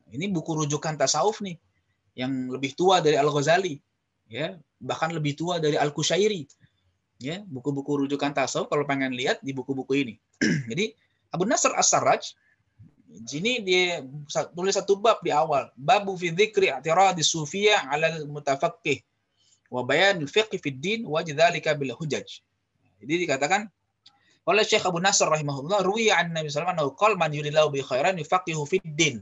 ini buku rujukan tasawuf nih yang lebih tua dari Al-Ghazali, ya, bahkan lebih tua dari al Kushairi Ya, buku-buku rujukan tasawuf kalau pengen lihat di buku-buku ini. Jadi Abu Nasr As-Sarraj ini dia tulis satu bab di awal, babu fi dzikri i'tiradi Sufia 'ala mutafaqqih wa bayan fiqh fi din wa jadzalika bil hujaj. Jadi dikatakan oleh Syekh Abu Nasr rahimahullah ruwiya an Nabi sallallahu alaihi wasallam man yuridu bi khairan yufaqihu fid din.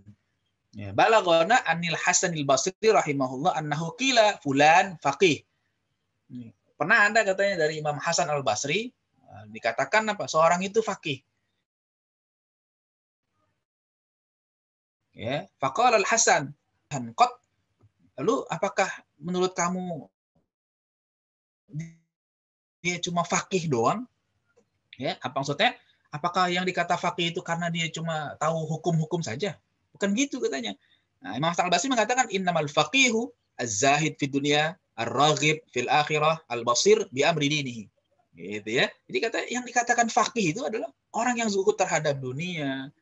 Ya, balagona Anil Hasanil Basri rahimahullah annahu qila fulan faqih. Pernah ada katanya dari Imam Hasan Al Basri e, dikatakan apa? Seorang itu faqih. Ya, faqala Al Hasan hanqat. Lalu apakah menurut kamu dia cuma faqih doang? Ya, apa maksudnya? Apakah yang dikata faqih itu karena dia cuma tahu hukum-hukum saja? Bukan gitu katanya. Nah, Imam Hasan Al-Basri mengatakan innamal faqihu az-zahid fid dunya ar-raghib fil akhirah al-basir bi amri dinihi. Gitu ya. Jadi kata yang dikatakan faqih itu adalah orang yang zuhud terhadap dunia,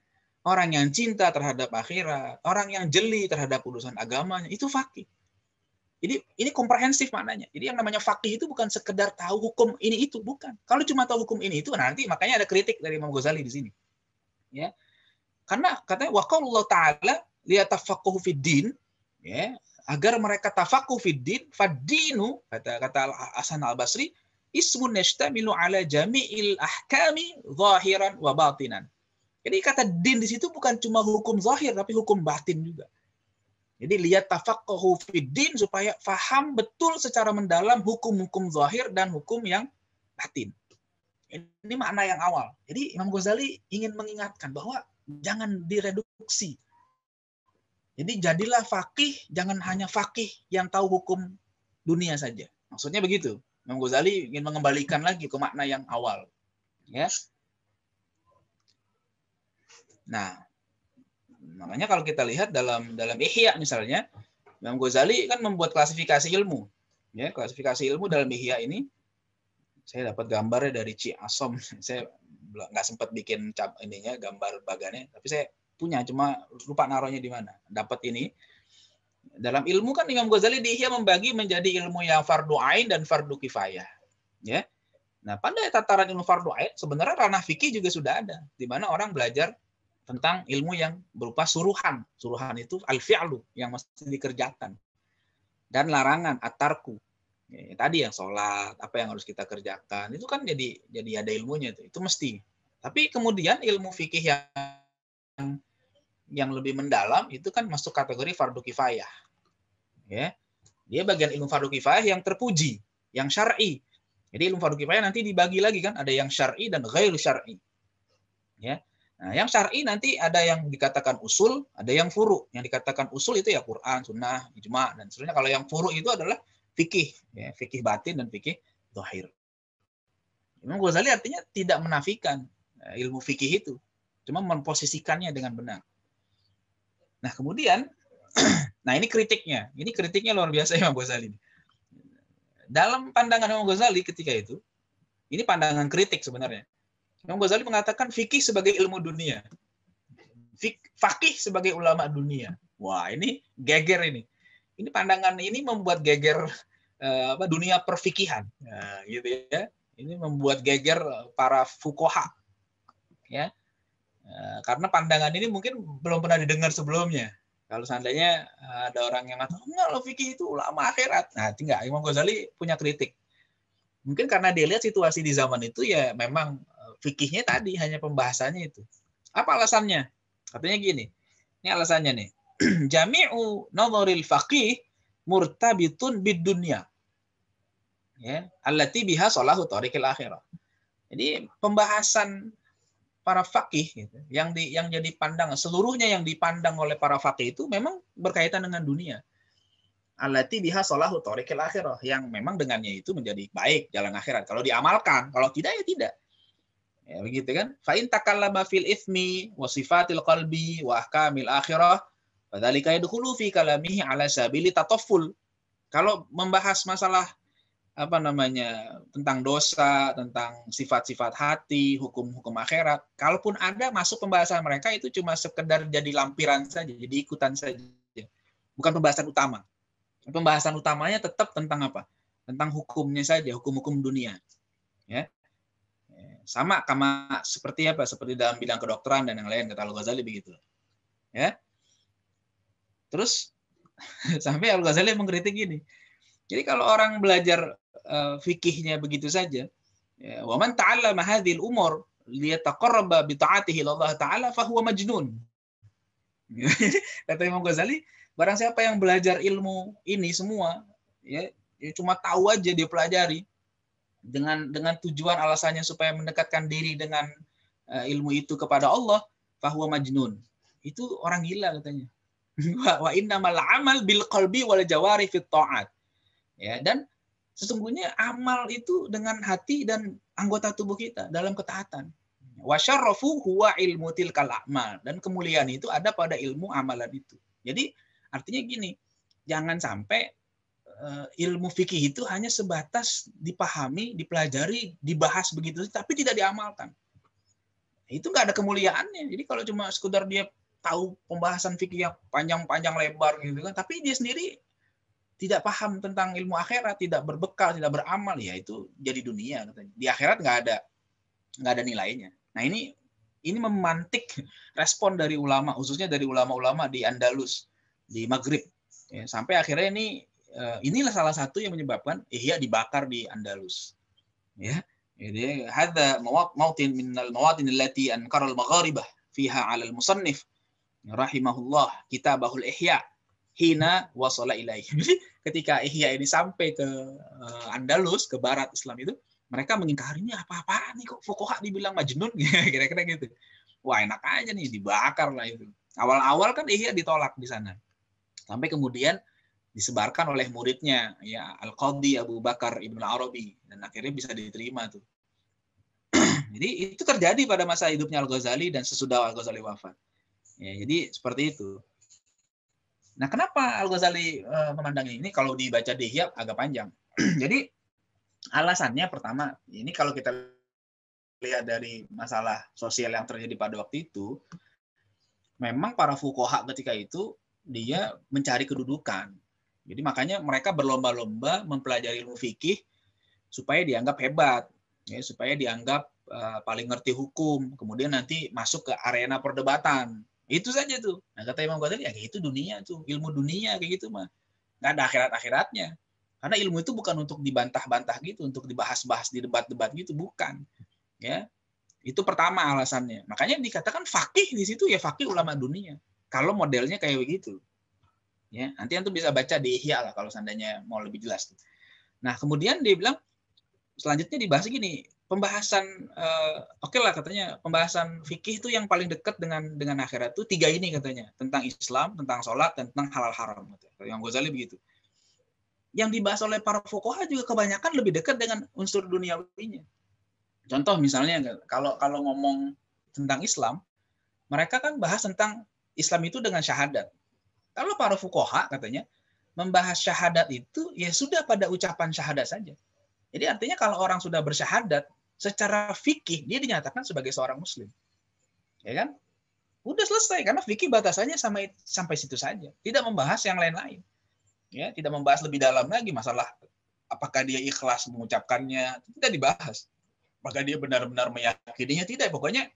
orang yang cinta terhadap akhirat, orang yang jeli terhadap urusan agamanya, itu faqih. Jadi ini komprehensif maknanya. Jadi yang namanya fakih itu bukan sekedar tahu hukum ini itu, bukan. Kalau cuma tahu hukum ini itu, nah nanti makanya ada kritik dari Imam Ghazali di sini. Ya, karena katanya waqaulullah taala liyatafaqahu fid din ya, agar mereka tafakuh fiddin din fadinu kata kata Hasan Al Basri ismun yashtamilu ala jami'il ahkami zahiran wa batinan. Jadi kata din di situ bukan cuma hukum zahir tapi hukum batin juga. Jadi lihat tafaqahu fiddin supaya faham betul secara mendalam hukum-hukum zahir dan hukum yang batin. Ini makna yang awal. Jadi Imam Ghazali ingin mengingatkan bahwa Jangan direduksi. Jadi jadilah fakih, jangan hanya fakih yang tahu hukum dunia saja. Maksudnya begitu. Imam Ghazali ingin mengembalikan lagi ke makna yang awal. Ya. Nah, makanya kalau kita lihat dalam dalam Ihya misalnya, Imam Ghazali kan membuat klasifikasi ilmu. Ya, klasifikasi ilmu dalam Ihya ini saya dapat gambarnya dari Ci Asom. Saya nggak sempat bikin cap ininya gambar bagannya tapi saya punya cuma lupa naruhnya di mana dapat ini dalam ilmu kan Imam Ghazali dia membagi menjadi ilmu yang fardu ain dan fardu kifayah ya nah pada tataran ilmu fardu ain sebenarnya ranah fikih juga sudah ada di mana orang belajar tentang ilmu yang berupa suruhan suruhan itu al fi'lu yang masih dikerjakan dan larangan atarku Ya, ya tadi yang sholat apa yang harus kita kerjakan itu kan jadi jadi ada ilmunya itu itu mesti tapi kemudian ilmu fikih yang yang lebih mendalam itu kan masuk kategori fardu kifayah ya dia bagian ilmu fardu kifayah yang terpuji yang syar'i jadi ilmu fardu kifayah nanti dibagi lagi kan ada yang syar'i dan ghairu syar'i ya Nah, yang syar'i nanti ada yang dikatakan usul, ada yang furu. Yang dikatakan usul itu ya Quran, sunnah, ijma dan seterusnya. Kalau yang furu itu adalah fikih, ya, fikih batin dan fikih dohir. Imam Ghazali artinya tidak menafikan eh, ilmu fikih itu, cuma memposisikannya dengan benar. Nah kemudian, nah ini kritiknya, ini kritiknya luar biasa Imam Ghazali. Dalam pandangan Imam Ghazali ketika itu, ini pandangan kritik sebenarnya. Imam Ghazali mengatakan fikih sebagai ilmu dunia, fakih sebagai ulama dunia. Wah ini geger ini ini pandangan ini membuat geger eh, apa dunia perfikihan nah, gitu ya ini membuat geger eh, para fukoha ya eh, karena pandangan ini mungkin belum pernah didengar sebelumnya kalau seandainya eh, ada orang yang ngatakan enggak lo fikih itu ulama akhirat nah tinggal Imam Ghazali punya kritik mungkin karena dia lihat situasi di zaman itu ya memang eh, fikihnya tadi hanya pembahasannya itu apa alasannya katanya gini ini alasannya nih jami'u nadharil faqih murtabitun bid dunya. Ya, allati biha salahu tariqil akhirah. Jadi pembahasan para fakih gitu, yang di, yang jadi pandang seluruhnya yang dipandang oleh para fakih itu memang berkaitan dengan dunia. Allati biha salahu tariqil akhirah yang memang dengannya itu menjadi baik jalan akhirat kalau diamalkan, kalau tidak ya tidak. Ya begitu kan? Fa in takallama fil ithmi wa sifatil qalbi wa ahkamil akhirah Fadzalika yadkhulu fi kalamihi ala sabili tatoful. Kalau membahas masalah apa namanya tentang dosa, tentang sifat-sifat hati, hukum-hukum akhirat, kalaupun ada masuk pembahasan mereka itu cuma sekedar jadi lampiran saja, jadi ikutan saja. Bukan pembahasan utama. Pembahasan utamanya tetap tentang apa? Tentang hukumnya saja, hukum-hukum dunia. Ya sama sama seperti apa seperti dalam bidang kedokteran dan yang lain kata Al Ghazali begitu ya Terus sampai Al Ghazali mengkritik gini. Jadi kalau orang belajar uh, fikihnya begitu saja, ya, waman taala mahadil umur lihat bi bitaatihi Allah taala fahuwa majnun. Kata Imam Ghazali, barang siapa yang belajar ilmu ini semua, ya, ya cuma tahu aja dia pelajari dengan dengan tujuan alasannya supaya mendekatkan diri dengan uh, ilmu itu kepada Allah, fahuwa majnun. Itu orang gila katanya wa innamal amal bil qalbi wal jawari fit Ya, dan sesungguhnya amal itu dengan hati dan anggota tubuh kita dalam ketaatan. Wa huwa ilmu tilkal amal dan kemuliaan itu ada pada ilmu amalan itu. Jadi artinya gini, jangan sampai eh, ilmu fikih itu hanya sebatas dipahami, dipelajari, dibahas begitu tapi tidak diamalkan. Itu nggak ada kemuliaannya. Jadi kalau cuma sekedar dia tahu pembahasan fikih yang panjang-panjang lebar gitu kan, tapi dia sendiri tidak paham tentang ilmu akhirat, tidak berbekal, tidak beramal, ya itu jadi dunia katanya. Di akhirat nggak ada nggak ada nilainya. Nah ini ini memantik respon dari ulama, khususnya dari ulama-ulama di Andalus, di Maghrib, ya, sampai akhirnya ini eh, inilah salah satu yang menyebabkan Ihya dibakar di Andalus. Ya, jadi hada mawat mautin minal mawatin allati ankaral magharibah fiha al musannif rahimahullah kita bahul ihya hina wasala ilaih. ketika ihya ini sampai ke eh, Andalus ke barat Islam itu mereka ini apa-apaan nih kok fukoha dibilang majnun kira-kira gitu. Wah enak aja nih dibakar lah itu. Awal-awal kan ihya ditolak di sana. Sampai kemudian disebarkan oleh muridnya ya al qadi Abu Bakar Ibnu Arabi dan akhirnya bisa diterima tuh. Jadi itu terjadi pada masa hidupnya Al Ghazali dan sesudah Al Ghazali wafat. Ya, jadi seperti itu. Nah, kenapa Al Ghazali uh, memandang ini? Kalau dibaca di Dihya agak panjang. jadi alasannya pertama, ini kalau kita lihat dari masalah sosial yang terjadi pada waktu itu, memang para fukoha ketika itu dia mencari kedudukan. Jadi makanya mereka berlomba-lomba mempelajari ilmu fikih supaya dianggap hebat, ya, supaya dianggap uh, paling ngerti hukum. Kemudian nanti masuk ke arena perdebatan. Itu saja tuh. Nah kata Imam Ghazali, ya itu dunia tuh. Ilmu dunia kayak gitu mah. Nggak ada akhirat-akhiratnya. Karena ilmu itu bukan untuk dibantah-bantah gitu, untuk dibahas-bahas, debat debat gitu, bukan. Ya, itu pertama alasannya. Makanya dikatakan fakih di situ ya fakih ulama dunia. Kalau modelnya kayak begitu, ya nanti antum bisa baca di Ihya lah kalau seandainya mau lebih jelas. Nah kemudian dia bilang selanjutnya dibahas gini pembahasan uh, oke okay lah katanya pembahasan fikih itu yang paling dekat dengan dengan akhirat itu tiga ini katanya tentang Islam tentang sholat dan tentang halal haram katanya. yang Ghazali begitu yang dibahas oleh para fokoha juga kebanyakan lebih dekat dengan unsur duniawinya contoh misalnya kalau kalau ngomong tentang Islam mereka kan bahas tentang Islam itu dengan syahadat kalau para fukoha katanya membahas syahadat itu ya sudah pada ucapan syahadat saja jadi artinya kalau orang sudah bersyahadat, secara fikih dia dinyatakan sebagai seorang muslim. Ya kan? Udah selesai karena fikih batasannya sampai sampai situ saja, tidak membahas yang lain-lain. Ya, tidak membahas lebih dalam lagi masalah apakah dia ikhlas mengucapkannya, tidak dibahas. Apakah dia benar-benar meyakininya tidak, pokoknya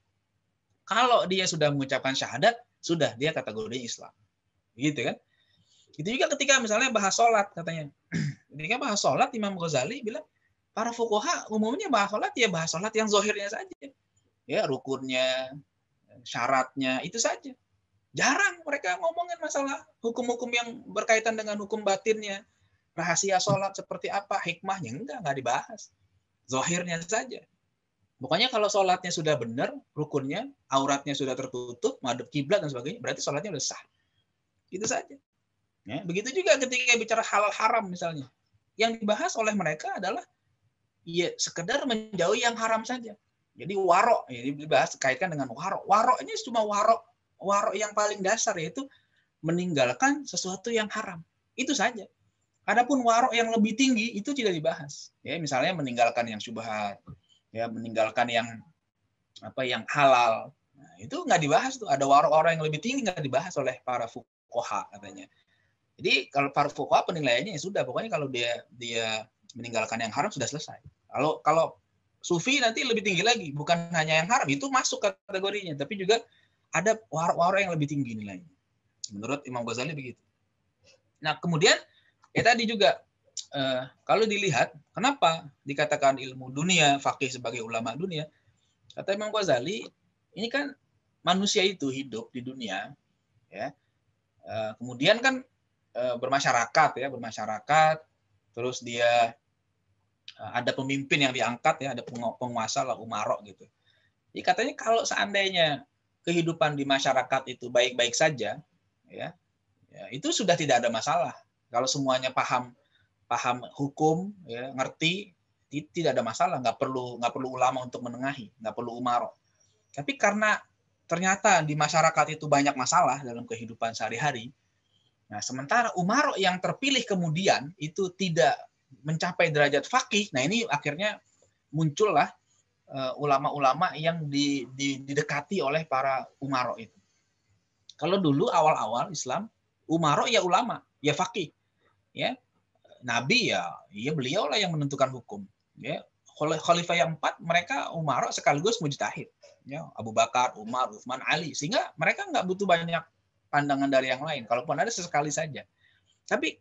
kalau dia sudah mengucapkan syahadat, sudah dia kategori Islam. Gitu kan? Itu juga ketika misalnya bahas sholat katanya. Ketika bahas sholat, Imam Ghazali bilang, para fukoha umumnya bahas sholat ya bahas sholat yang zohirnya saja ya rukunnya syaratnya itu saja jarang mereka ngomongin masalah hukum-hukum yang berkaitan dengan hukum batinnya rahasia sholat seperti apa hikmahnya enggak enggak dibahas zohirnya saja pokoknya kalau sholatnya sudah benar rukunnya auratnya sudah tertutup madep kiblat dan sebagainya berarti sholatnya sudah sah itu saja ya, begitu juga ketika bicara hal haram misalnya yang dibahas oleh mereka adalah ya sekedar menjauhi yang haram saja. Jadi warok, ya, dibahas kaitkan dengan warok. Warok ini cuma warok, warok yang paling dasar yaitu meninggalkan sesuatu yang haram. Itu saja. Adapun warok yang lebih tinggi itu tidak dibahas. Ya, misalnya meninggalkan yang syubhat, ya meninggalkan yang apa yang halal. Nah, itu nggak dibahas tuh. Ada warok orang yang lebih tinggi nggak dibahas oleh para fukoha katanya. Jadi kalau para fukoha penilaiannya ya sudah pokoknya kalau dia dia meninggalkan yang haram sudah selesai. Kalau kalau sufi nanti lebih tinggi lagi, bukan hanya yang haram itu masuk kategorinya, tapi juga ada wara-wara yang lebih tinggi nilainya. Menurut Imam Ghazali begitu. Nah kemudian ya tadi juga eh, kalau dilihat kenapa dikatakan ilmu dunia fakih sebagai ulama dunia, kata Imam Ghazali ini kan manusia itu hidup di dunia, ya eh, kemudian kan eh, bermasyarakat ya bermasyarakat, terus dia Eh, ada pemimpin yang diangkat ya, ada penguasa lah umarok gitu. Jadi katanya kalau seandainya kehidupan di masyarakat itu baik-baik saja, ya, ya itu sudah tidak ada masalah. Kalau semuanya paham paham hukum, ya, ngerti, tidak ada masalah. Nggak perlu nggak perlu ulama untuk menengahi, nggak perlu umarok. Tapi karena ternyata di masyarakat itu banyak masalah dalam kehidupan sehari-hari. Nah, sementara umarok yang terpilih kemudian itu tidak mencapai derajat fakih. Nah ini akhirnya muncullah eh, ulama-ulama yang di, di, didekati oleh para umaro itu. Kalau dulu awal-awal Islam, umaro ya ulama, ya fakih, ya nabi ya, ya beliau lah yang menentukan hukum. Ya khalifah yang empat mereka umaro sekaligus mujtahid. Ya Abu Bakar, Umar, Uthman, Ali, sehingga mereka nggak butuh banyak pandangan dari yang lain. Kalaupun ada sesekali saja. Tapi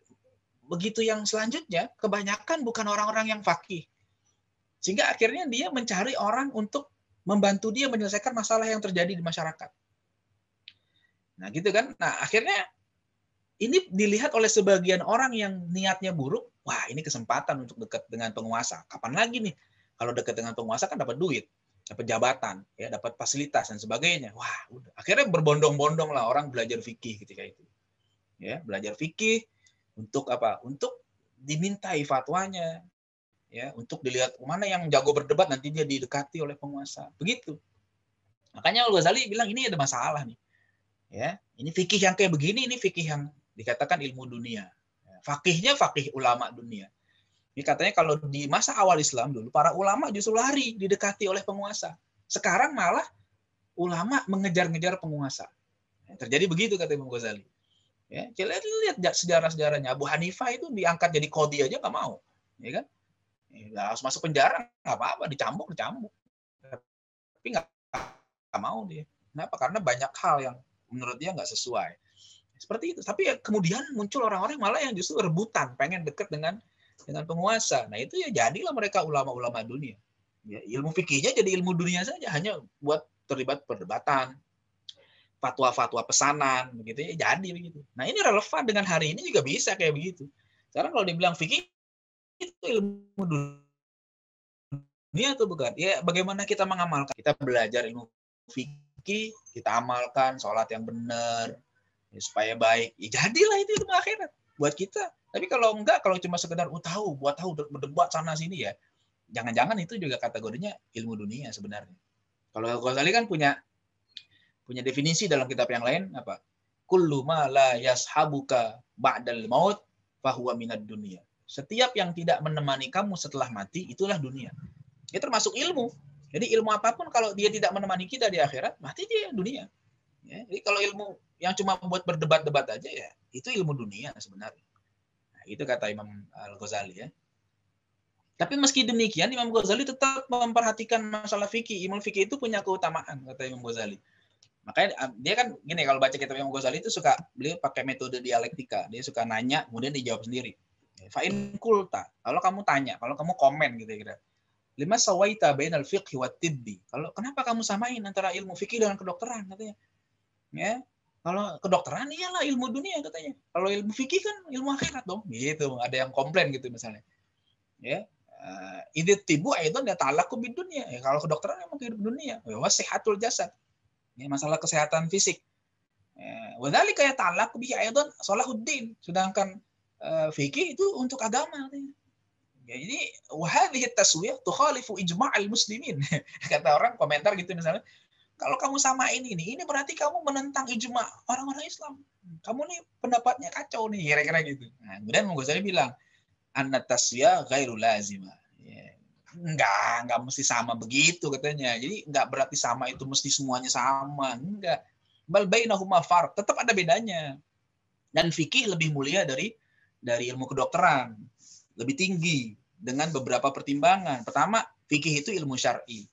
begitu yang selanjutnya kebanyakan bukan orang-orang yang fakih. Sehingga akhirnya dia mencari orang untuk membantu dia menyelesaikan masalah yang terjadi di masyarakat. Nah, gitu kan? Nah, akhirnya ini dilihat oleh sebagian orang yang niatnya buruk, wah ini kesempatan untuk dekat dengan penguasa. Kapan lagi nih? Kalau dekat dengan penguasa kan dapat duit, dapat jabatan, ya dapat fasilitas dan sebagainya. Wah, udah. akhirnya berbondong-bondong lah orang belajar fikih ketika itu. Ya, belajar fikih, untuk apa? Untuk dimintai fatwanya, ya, untuk dilihat mana yang jago berdebat nanti dia didekati oleh penguasa. Begitu. Makanya Al Ghazali bilang ini ada masalah nih. Ya, ini fikih yang kayak begini, ini fikih yang dikatakan ilmu dunia. Ya, fakihnya fakih ulama dunia. Ini katanya kalau di masa awal Islam dulu para ulama justru lari didekati oleh penguasa. Sekarang malah ulama mengejar-ngejar penguasa. Ya, terjadi begitu kata Imam Ghazali. Ya, lihat lihat sejarah-sejarahnya Abu Hanifah itu diangkat jadi kodi aja nggak mau, ya kan? Ya, harus masuk penjara, nggak apa-apa, dicambuk, dicambuk. Tapi nggak, nggak mau dia. Kenapa? Karena banyak hal yang menurut dia nggak sesuai. Seperti itu. Tapi ya kemudian muncul orang-orang malah yang justru rebutan, pengen dekat dengan dengan penguasa. Nah itu ya jadilah mereka ulama-ulama dunia. Ya, ilmu fikihnya jadi ilmu dunia saja, hanya buat terlibat perdebatan, fatwa-fatwa pesanan begitu ya jadi begitu. Nah ini relevan dengan hari ini juga bisa kayak begitu. Sekarang kalau dibilang fikih itu ilmu dunia atau bukan? Ya bagaimana kita mengamalkan? Kita belajar ilmu fikih, kita amalkan sholat yang benar ya, supaya baik. Ya jadilah itu ilmu akhirat buat kita. Tapi kalau enggak, kalau cuma sekedar oh, tahu, buat tahu berdebat sana sini ya, jangan-jangan itu juga kategorinya ilmu dunia sebenarnya. Kalau Ghazali kan punya punya definisi dalam kitab yang lain apa? Kullu ma la yashabuka ba'dal maut fahuwa minad dunia. Setiap yang tidak menemani kamu setelah mati itulah dunia. Ya termasuk ilmu. Jadi ilmu apapun kalau dia tidak menemani kita di akhirat, mati dia dunia. Ya, jadi kalau ilmu yang cuma buat berdebat-debat aja ya, itu ilmu dunia sebenarnya. Nah, itu kata Imam Al-Ghazali ya. Tapi meski demikian, Imam Ghazali tetap memperhatikan masalah fikih. Imam fikih itu punya keutamaan, kata Imam Ghazali. Makanya ah, dia kan gini kalau baca kitab Imam Ghazali itu suka beliau pakai metode dialektika. Dia suka nanya kemudian dijawab sendiri. Fa'in kulta. Kalau kamu tanya, kalau kamu komen gitu ya, kira. Lima sawaita bainal fiqh wa tibbi. Kalau kenapa kamu samain antara ilmu fikih dengan kedokteran katanya. Ya. Kalau kedokteran iyalah ilmu dunia katanya. Kalau ilmu fikih kan ilmu akhirat dong. Gitu. Ada yang komplain gitu misalnya. Ya. Uh, ah, ide tibu itu dia talaku ke dunia. Ya, kalau kedokteran emang ke dunia. wah sehatul jasad ya, masalah kesehatan fisik. Ya, Wadali kayak talak bihi ayatun salahuddin. Sedangkan uh, fikih itu untuk agama. Ya, ini tuh taswiyah ijma ijma'al muslimin. Kata orang komentar gitu misalnya, kalau kamu sama ini nih, ini berarti kamu menentang ijma orang-orang Islam. Kamu nih pendapatnya kacau nih, kira-kira gitu. Nah, kemudian Imam Ghazali bilang, anna taswiyah ghairu lazimah enggak enggak mesti sama begitu katanya jadi enggak berarti sama itu mesti semuanya sama enggak bal bainahuma farq tetap ada bedanya dan fikih lebih mulia dari dari ilmu kedokteran lebih tinggi dengan beberapa pertimbangan pertama fikih itu ilmu syar'i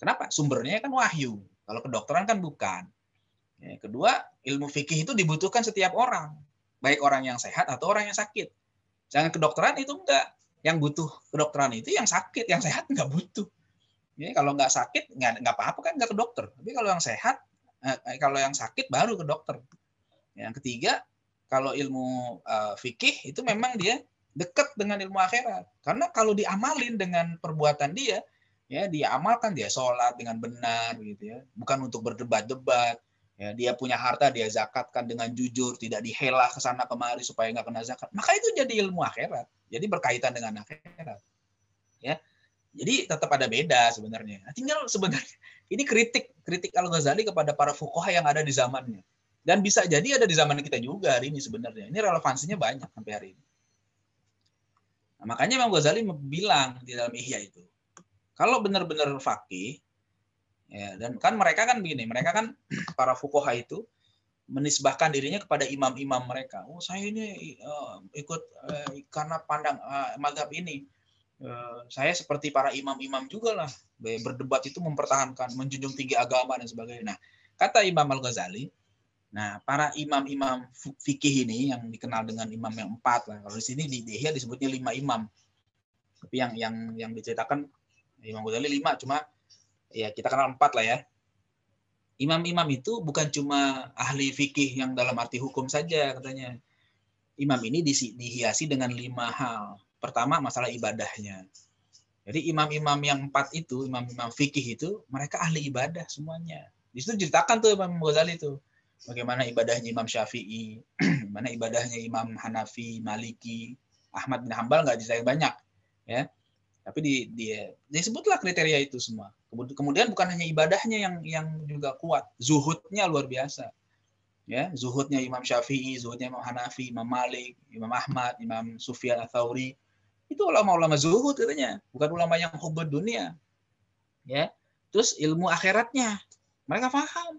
kenapa sumbernya kan wahyu kalau kedokteran kan bukan ya, kedua ilmu fikih itu dibutuhkan setiap orang baik orang yang sehat atau orang yang sakit jangan kedokteran itu enggak yang butuh kedokteran itu yang sakit, yang sehat nggak butuh. Jadi kalau nggak sakit nggak apa-apa kan nggak ke dokter. Tapi kalau yang sehat, eh, eh, kalau yang sakit baru ke dokter. Yang ketiga, kalau ilmu eh, fikih itu memang dia dekat dengan ilmu akhirat. Karena kalau diamalin dengan perbuatan dia, ya diamalkan dia sholat dengan benar gitu ya, bukan untuk berdebat-debat ya dia punya harta dia zakatkan dengan jujur tidak dihelah ke sana kemari supaya nggak kena zakat maka itu jadi ilmu akhirat jadi berkaitan dengan akhirat ya jadi tetap ada beda sebenarnya nah, tinggal sebenarnya ini kritik kritik Al Ghazali kepada para fukoh yang ada di zamannya dan bisa jadi ada di zaman kita juga hari ini sebenarnya ini relevansinya banyak sampai hari ini nah, makanya Imam Ghazali bilang di dalam Ihya itu kalau benar-benar fakih Ya, dan kan mereka kan begini, mereka kan para fukoha itu menisbahkan dirinya kepada imam-imam mereka. Oh, saya ini uh, ikut uh, karena pandang uh, madhab ini. Uh, saya seperti para imam-imam juga lah. Berdebat itu mempertahankan, menjunjung tinggi agama dan sebagainya. Nah, kata Imam Al-Ghazali, nah para imam-imam fikih ini yang dikenal dengan imam yang empat lah. Kalau di sini di Dehya disebutnya lima imam. Tapi yang yang yang diceritakan Imam Ghazali lima, cuma ya kita kenal empat lah ya. Imam-imam itu bukan cuma ahli fikih yang dalam arti hukum saja katanya. Imam ini dihiasi dengan lima hal. Pertama masalah ibadahnya. Jadi imam-imam yang empat itu, imam-imam fikih itu, mereka ahli ibadah semuanya. Di situ ceritakan tuh Imam Ghazali tuh. Bagaimana ibadahnya Imam Syafi'i, mana ibadahnya Imam Hanafi, Maliki, Ahmad bin Hambal nggak disayang banyak. ya. Tapi di, dia disebutlah kriteria itu semua. Kemudian bukan hanya ibadahnya yang yang juga kuat, zuhudnya luar biasa. Ya, zuhudnya Imam Syafi'i, zuhudnya Imam Hanafi, Imam Malik, Imam Ahmad, Imam Sufyan ats Itu ulama-ulama zuhud katanya, bukan ulama yang hobi dunia. Ya. Terus ilmu akhiratnya mereka paham.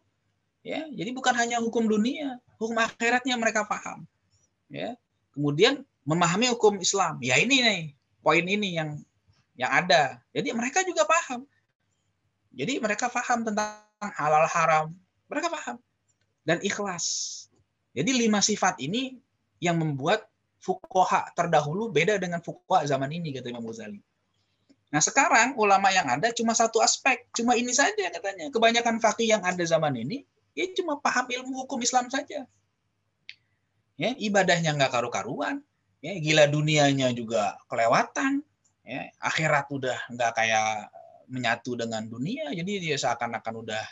Ya, jadi bukan hanya hukum dunia, hukum akhiratnya mereka paham. Ya. Kemudian memahami hukum Islam. Ya ini nih, poin ini yang yang ada. Jadi mereka juga paham jadi mereka paham tentang halal haram. Mereka paham. Dan ikhlas. Jadi lima sifat ini yang membuat fukoha terdahulu beda dengan fukoha zaman ini, kata Imam Ghazali. Nah sekarang ulama yang ada cuma satu aspek, cuma ini saja katanya. Kebanyakan fakih yang ada zaman ini, ya cuma paham ilmu hukum Islam saja. Ya, ibadahnya nggak karu-karuan, ya, gila dunianya juga kelewatan, ya, akhirat udah nggak kayak menyatu dengan dunia jadi dia seakan-akan udah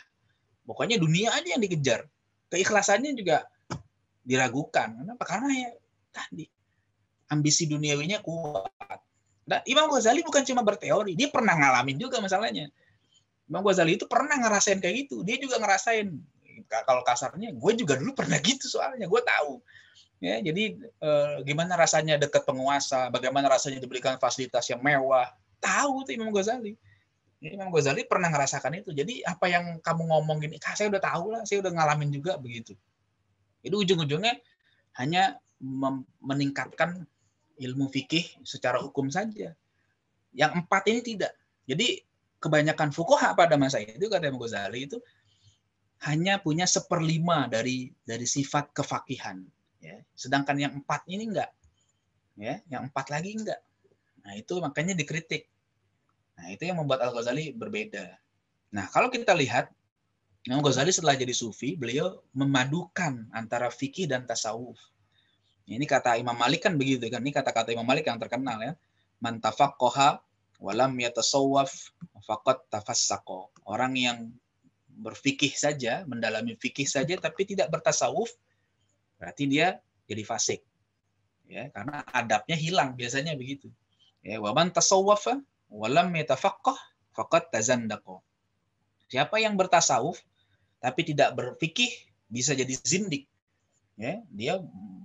pokoknya dunia aja yang dikejar keikhlasannya juga diragukan kenapa karena ya tadi ambisi duniawinya kuat nah, Imam Ghazali bukan cuma berteori dia pernah ngalamin juga masalahnya Imam Ghazali itu pernah ngerasain kayak gitu dia juga ngerasain kalau kasarnya gue juga dulu pernah gitu soalnya gue tahu ya jadi eh, gimana rasanya dekat penguasa bagaimana rasanya diberikan fasilitas yang mewah tahu tuh Imam Ghazali ini Imam Ghazali pernah ngerasakan itu. Jadi apa yang kamu ngomong gini, ah, saya udah tahu lah, saya udah ngalamin juga begitu. Itu ujung-ujungnya hanya meningkatkan ilmu fikih secara hukum saja. Yang empat ini tidak. Jadi kebanyakan fukoha pada masa itu kata Imam Ghazali itu hanya punya seperlima dari dari sifat kefakihan. Ya. Sedangkan yang empat ini enggak. Ya, yang empat lagi enggak. Nah itu makanya dikritik. Nah, itu yang membuat Al-Ghazali berbeda. Nah, kalau kita lihat, al Ghazali setelah jadi sufi, beliau memadukan antara fikih dan tasawuf. Ini kata Imam Malik kan begitu kan? Ini kata-kata Imam Malik yang terkenal ya. Man tafaqqaha walam yatasawwaf faqad tafassaqo. Orang yang berfikih saja, mendalami fikih saja tapi tidak bertasawuf, berarti dia jadi fasik. Ya, karena adabnya hilang biasanya begitu. Ya, wabah tasawwafa walam yatafaqqah faqad tazandaqa. Siapa yang bertasawuf tapi tidak berfikih bisa jadi zindik. Ya, dia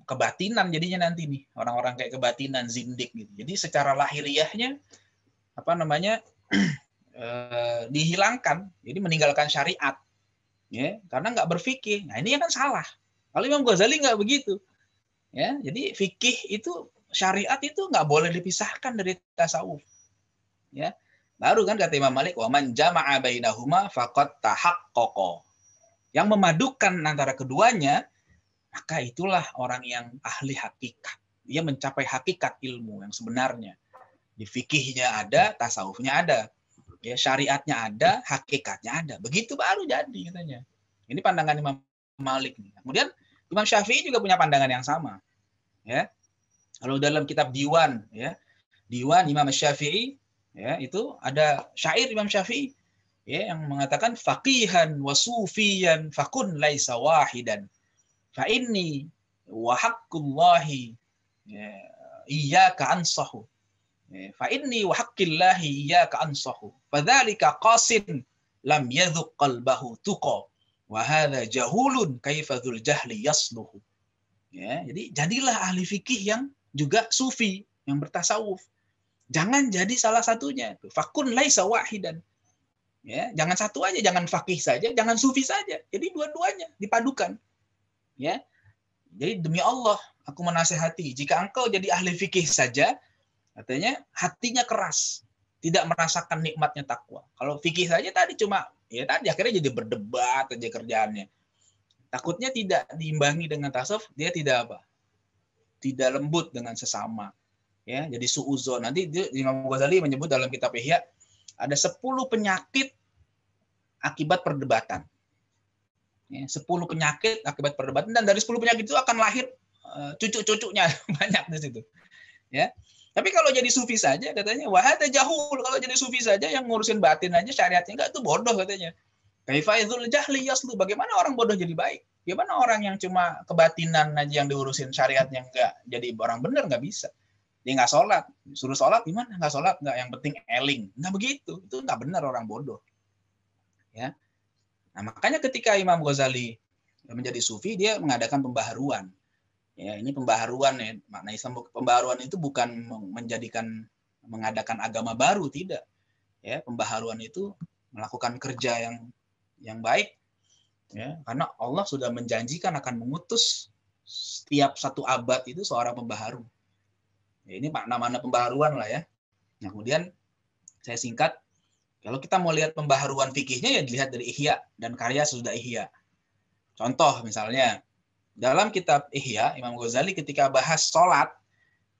kebatinan jadinya nanti nih, orang-orang kayak kebatinan zindik gitu. Jadi secara lahiriahnya apa namanya? Eh, dihilangkan, jadi meninggalkan syariat. Ya, karena nggak berfikih. Nah, ini kan salah. Kalau Imam Ghazali nggak begitu. Ya, jadi fikih itu syariat itu nggak boleh dipisahkan dari tasawuf ya baru kan kata Imam Malik waman jama'a bainahuma faqad tahaqqaqa yang memadukan antara keduanya maka itulah orang yang ahli hakikat dia mencapai hakikat ilmu yang sebenarnya di fikihnya ada tasawufnya ada ya syariatnya ada hakikatnya ada begitu baru jadi katanya ini pandangan Imam Malik kemudian Imam Syafi'i juga punya pandangan yang sama ya kalau dalam kitab Diwan ya Diwan Imam Syafi'i ya itu ada syair Imam Syafi'i ya yang mengatakan faqihan wa sufiyan fakun laisa wahidan fa inni wa haqqullahi ya, iyyaka ansahu ya, fa inni wa haqqillahi iyyaka ansahu fadzalika qasin lam yadhuq qalbahu tuqa wa hadza jahulun kaifa dzul jahli yasluhu ya jadi jadilah ahli fikih yang juga sufi yang bertasawuf Jangan jadi salah satunya. itu Fakun laisa wahidan. Ya, jangan satu aja, jangan fakih saja, jangan sufi saja. Jadi dua-duanya dipadukan. Ya. Jadi demi Allah, aku menasehati, jika engkau jadi ahli fikih saja, katanya hatinya keras, tidak merasakan nikmatnya takwa. Kalau fikih saja tadi cuma ya tadi akhirnya jadi berdebat aja kerjaannya. Takutnya tidak diimbangi dengan tasawuf, dia tidak apa? Tidak lembut dengan sesama ya jadi suuzon nanti Imam Ghazali menyebut dalam kitab Ihya ada 10 penyakit akibat perdebatan ya, 10 penyakit akibat perdebatan dan dari 10 penyakit itu akan lahir eh, cucu-cucunya banyak di situ ya tapi kalau jadi sufi saja katanya wahada jahul kalau jadi sufi saja yang ngurusin batin aja syariatnya enggak itu bodoh katanya kaifaizul jahli yaslu bagaimana orang bodoh jadi baik Bagaimana orang yang cuma kebatinan aja yang diurusin syariatnya enggak jadi orang benar enggak bisa dia nggak sholat suruh sholat gimana nggak sholat nggak yang penting eling nggak begitu itu nggak benar orang bodoh ya nah makanya ketika Imam Ghazali menjadi sufi dia mengadakan pembaharuan ya ini pembaharuan ya makna Islam pembaharuan itu bukan menjadikan mengadakan agama baru tidak ya pembaharuan itu melakukan kerja yang yang baik ya karena Allah sudah menjanjikan akan mengutus setiap satu abad itu seorang pembaharu Ya, ini makna-makna pembaharuan lah ya. Nah, kemudian saya singkat, kalau kita mau lihat pembaharuan fikihnya ya dilihat dari Ihya dan karya sesudah Ihya. Contoh misalnya, dalam kitab Ihya, Imam Ghazali ketika bahas sholat,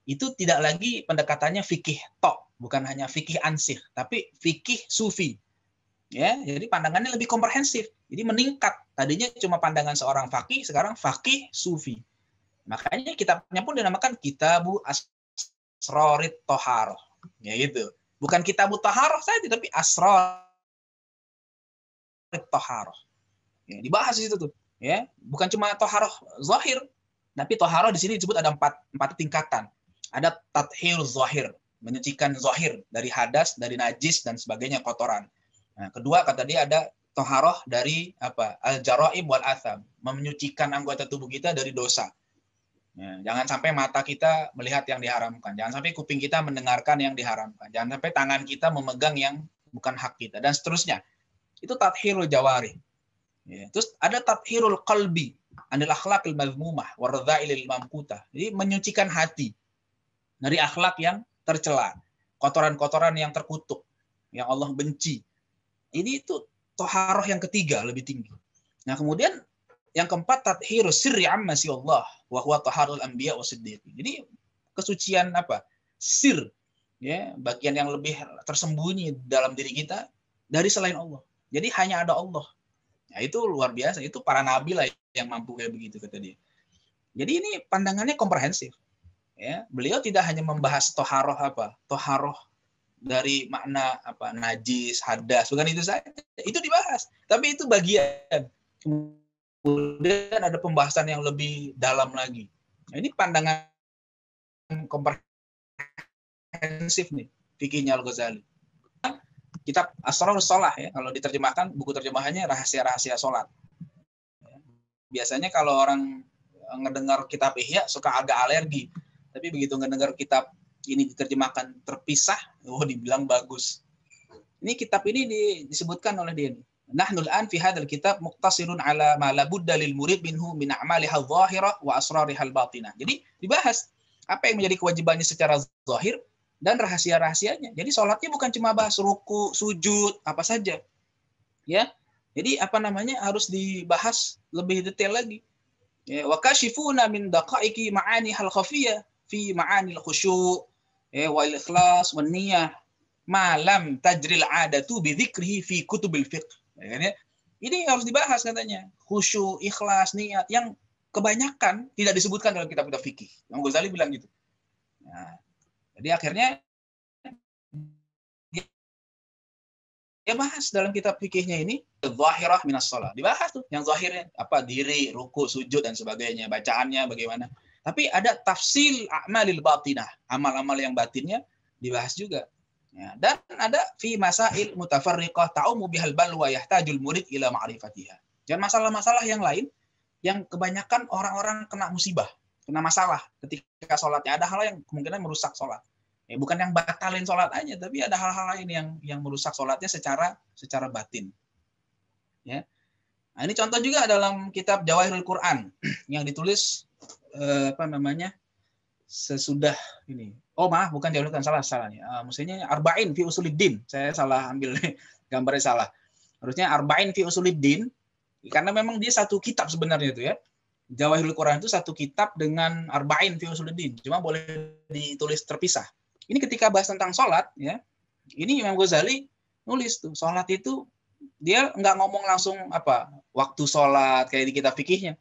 itu tidak lagi pendekatannya fikih tok, bukan hanya fikih ansih, tapi fikih sufi. Ya, jadi pandangannya lebih komprehensif. Jadi meningkat. Tadinya cuma pandangan seorang fakih, sekarang fakih sufi. Makanya kitabnya pun dinamakan Kitabu as asrorit toharoh. Ya gitu. Bukan kita toharoh saja, tapi asrorit toharoh. Ya, dibahas di situ tuh. Ya, bukan cuma toharoh zahir, tapi toharoh di sini disebut ada empat, empat tingkatan. Ada tathir zahir, menyucikan zahir dari hadas, dari najis dan sebagainya kotoran. Nah, kedua kata dia ada toharoh dari apa al jaroim wal asam menyucikan anggota tubuh kita dari dosa Ya, jangan sampai mata kita melihat yang diharamkan, jangan sampai kuping kita mendengarkan yang diharamkan, jangan sampai tangan kita memegang yang bukan hak kita dan seterusnya. Itu tathirul jawari. Ya, terus ada tathirul qalbi, anil akhlakil mazmumah wardhailil mamkuta. Jadi menyucikan hati dari akhlak yang tercela, kotoran-kotoran yang terkutuk, yang Allah benci. Ini itu toharoh yang ketiga lebih tinggi. Nah, kemudian yang keempat tathiru sirri amma Allah, wa huwa taharul anbiya wa siddiqin. Jadi kesucian apa? Sir ya, bagian yang lebih tersembunyi dalam diri kita dari selain Allah. Jadi hanya ada Allah. Nah, itu luar biasa. Itu para nabi lah yang mampu kayak begitu kata dia. Jadi ini pandangannya komprehensif. Ya, beliau tidak hanya membahas toharoh apa, toharoh dari makna apa najis, hadas, bukan itu saja. Itu dibahas, tapi itu bagian kemudian ada pembahasan yang lebih dalam lagi. Nah, ini pandangan komprehensif nih, fikihnya Al-Ghazali. Kitab Asrarus Salah ya, kalau diterjemahkan buku terjemahannya rahasia-rahasia Salat. Biasanya kalau orang ngedengar kitab Ihya suka agak alergi. Tapi begitu ngedengar kitab ini diterjemahkan terpisah, oh dibilang bagus. Ini kitab ini disebutkan oleh dia نحن الآن في هذا الكتاب kitab على ala لابد للمريد منه من أعمالها minhu min a'maliha wa al Jadi dibahas apa yang menjadi kewajibannya secara zahir dan rahasia-rahasianya. Jadi sholatnya bukan cuma bahas ruku, sujud, apa saja. Ya. Jadi apa namanya harus dibahas lebih detail lagi. Ya, wa kashifuna min daqaiki ma'ani hal khafiyah fi ma'ani al khusyu' wa ya, wal ikhlas wa niyah malam tajril adatu bi fi kutubil fiqh. Ya, kan ya Ini harus dibahas katanya. Khusyuk, ikhlas, niat yang kebanyakan tidak disebutkan dalam kitab-kitab fikih. Imam Ghazali bilang gitu. Nah, jadi akhirnya dia bahas dalam kitab fikihnya ini zahirah minas sholat. Dibahas tuh yang zahirnya apa diri, ruku, sujud dan sebagainya, bacaannya bagaimana. Tapi ada tafsil amalil batinah, amal-amal yang batinnya dibahas juga. Ya, dan ada fi masail mutafarriqah ta'umu bihal balwa yahtajul murid ila ma'rifatiha. Dan masalah-masalah yang lain yang kebanyakan orang-orang kena musibah, kena masalah ketika sholatnya. Ada hal yang kemungkinan merusak sholat. Ya, bukan yang batalin sholat aja, tapi ada hal-hal lain yang yang merusak sholatnya secara secara batin. Ya. Nah, ini contoh juga dalam kitab Jawahirul Quran yang ditulis eh, apa namanya sesudah ini oh maaf bukan dialihkan salah salah nih. Eh, uh, maksudnya arba'in fi usuliddin. Saya salah ambil gambarnya salah. Harusnya arba'in fi usuliddin karena memang dia satu kitab sebenarnya itu ya. Jawahirul Quran itu satu kitab dengan arba'in fi usuliddin. Cuma boleh ditulis terpisah. Ini ketika bahas tentang sholat ya. Ini Imam Ghazali nulis tuh sholat itu dia nggak ngomong langsung apa waktu sholat kayak di kitab fikihnya.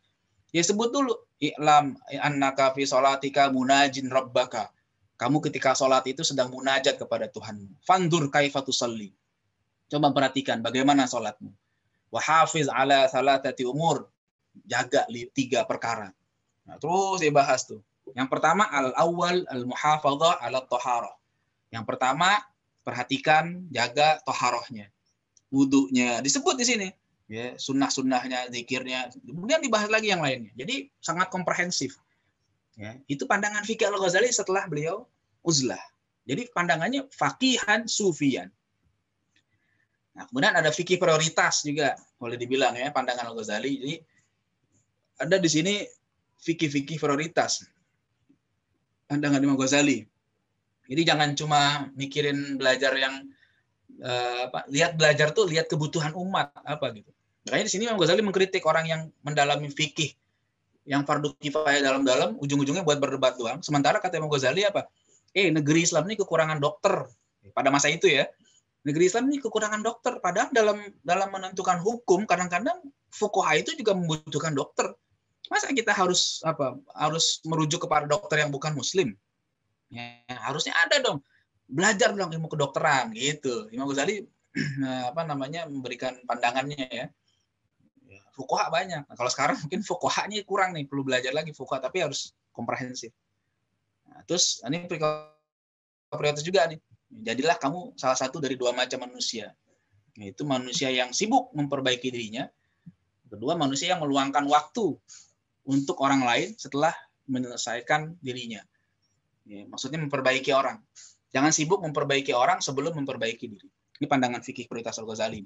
Dia sebut dulu ilam anak fi sholatika munajin robbaka kamu ketika sholat itu sedang munajat kepada Tuhan. Fandur kaifatusalli. Coba perhatikan bagaimana sholatmu. Wahafiz ala salatati umur. Jaga tiga perkara. Nah, terus dibahas tuh. Yang pertama al-awwal al-muhafadah ala toharoh. Yang pertama perhatikan jaga toharohnya, wudhunya disebut di sini. Ya, sunnah sunnahnya, zikirnya. Kemudian dibahas lagi yang lainnya. Jadi sangat komprehensif. Ya, itu pandangan fikih Al-Ghazali setelah beliau uzlah. Jadi pandangannya fakihan sufian. Nah, kemudian ada fikih prioritas juga boleh dibilang ya pandangan Al-Ghazali. Jadi ada di sini fikih-fikih prioritas pandangan Imam Ghazali. Jadi jangan cuma mikirin belajar yang uh, apa, lihat belajar tuh lihat kebutuhan umat apa gitu. Makanya di sini Imam Ghazali mengkritik orang yang mendalami fikih yang fardu kifayah dalam-dalam ujung-ujungnya buat berdebat doang sementara kata Imam Ghazali apa eh negeri Islam ini kekurangan dokter pada masa itu ya negeri Islam ini kekurangan dokter padahal dalam dalam menentukan hukum kadang-kadang fukoha itu juga membutuhkan dokter masa kita harus apa harus merujuk kepada dokter yang bukan muslim ya, harusnya ada dong belajar dong ilmu kedokteran gitu Imam Ghazali eh, apa namanya memberikan pandangannya ya Iya. fukuha banyak nah, kalau sekarang mungkin fukohanya kurang nih perlu belajar lagi fukuha, tapi harus komprehensif nah, terus nah, ini prioritas juga nih jadilah kamu salah satu dari dua macam manusia Itu manusia yang sibuk memperbaiki dirinya kedua manusia yang meluangkan waktu untuk orang lain setelah menyelesaikan dirinya ya, maksudnya memperbaiki orang jangan sibuk memperbaiki orang sebelum memperbaiki diri ini pandangan fikih prioritas Al Ghazali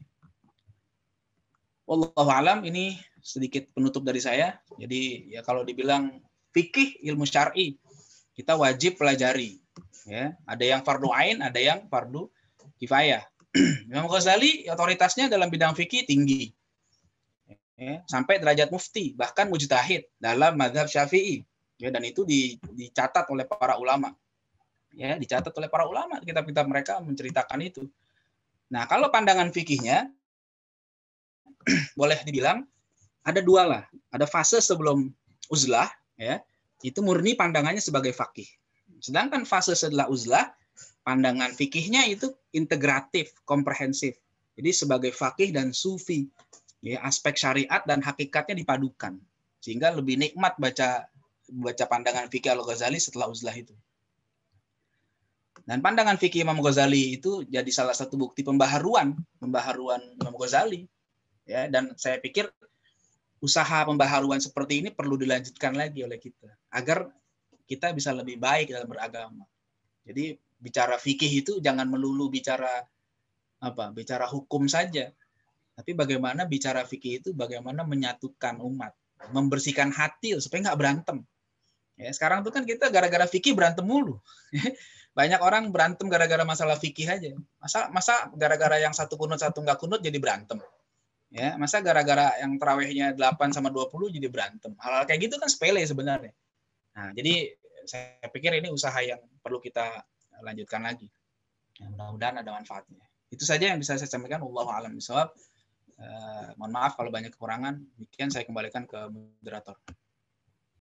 Wallahu alam ini sedikit penutup dari saya. Jadi ya kalau dibilang fikih ilmu syar'i kita wajib pelajari. Ya, ada yang fardu ain, ada yang fardu kifayah. Imam Ghazali otoritasnya dalam bidang fikih tinggi. Ya, sampai derajat mufti, bahkan mujtahid dalam mazhab Syafi'i. Ya, dan itu di, dicatat oleh para ulama. Ya, dicatat oleh para ulama kitab-kitab mereka menceritakan itu. Nah, kalau pandangan fikihnya boleh dibilang ada dua lah. Ada fase sebelum uzlah, ya, itu murni pandangannya sebagai fakih. Sedangkan fase setelah uzlah, pandangan fikihnya itu integratif, komprehensif. Jadi sebagai fakih dan sufi, ya, aspek syariat dan hakikatnya dipadukan. Sehingga lebih nikmat baca baca pandangan fikih Al-Ghazali setelah uzlah itu. Dan pandangan fikih Imam Ghazali itu jadi salah satu bukti pembaharuan, pembaharuan Imam Ghazali ya dan saya pikir usaha pembaharuan seperti ini perlu dilanjutkan lagi oleh kita agar kita bisa lebih baik dalam beragama. Jadi bicara fikih itu jangan melulu bicara apa? bicara hukum saja. Tapi bagaimana bicara fikih itu bagaimana menyatukan umat, membersihkan hati supaya nggak berantem. Ya, sekarang tuh kan kita gara-gara fikih berantem mulu. Banyak orang berantem gara-gara masalah fikih aja. Masa masa gara-gara yang satu kunut satu nggak kunut jadi berantem ya masa gara-gara yang terawihnya 8 sama 20 jadi berantem hal-hal kayak gitu kan sepele sebenarnya nah jadi saya pikir ini usaha yang perlu kita lanjutkan lagi ya, mudah-mudahan ada manfaatnya itu saja yang bisa saya sampaikan Allah alam bisawab eh, mohon maaf kalau banyak kekurangan demikian saya kembalikan ke moderator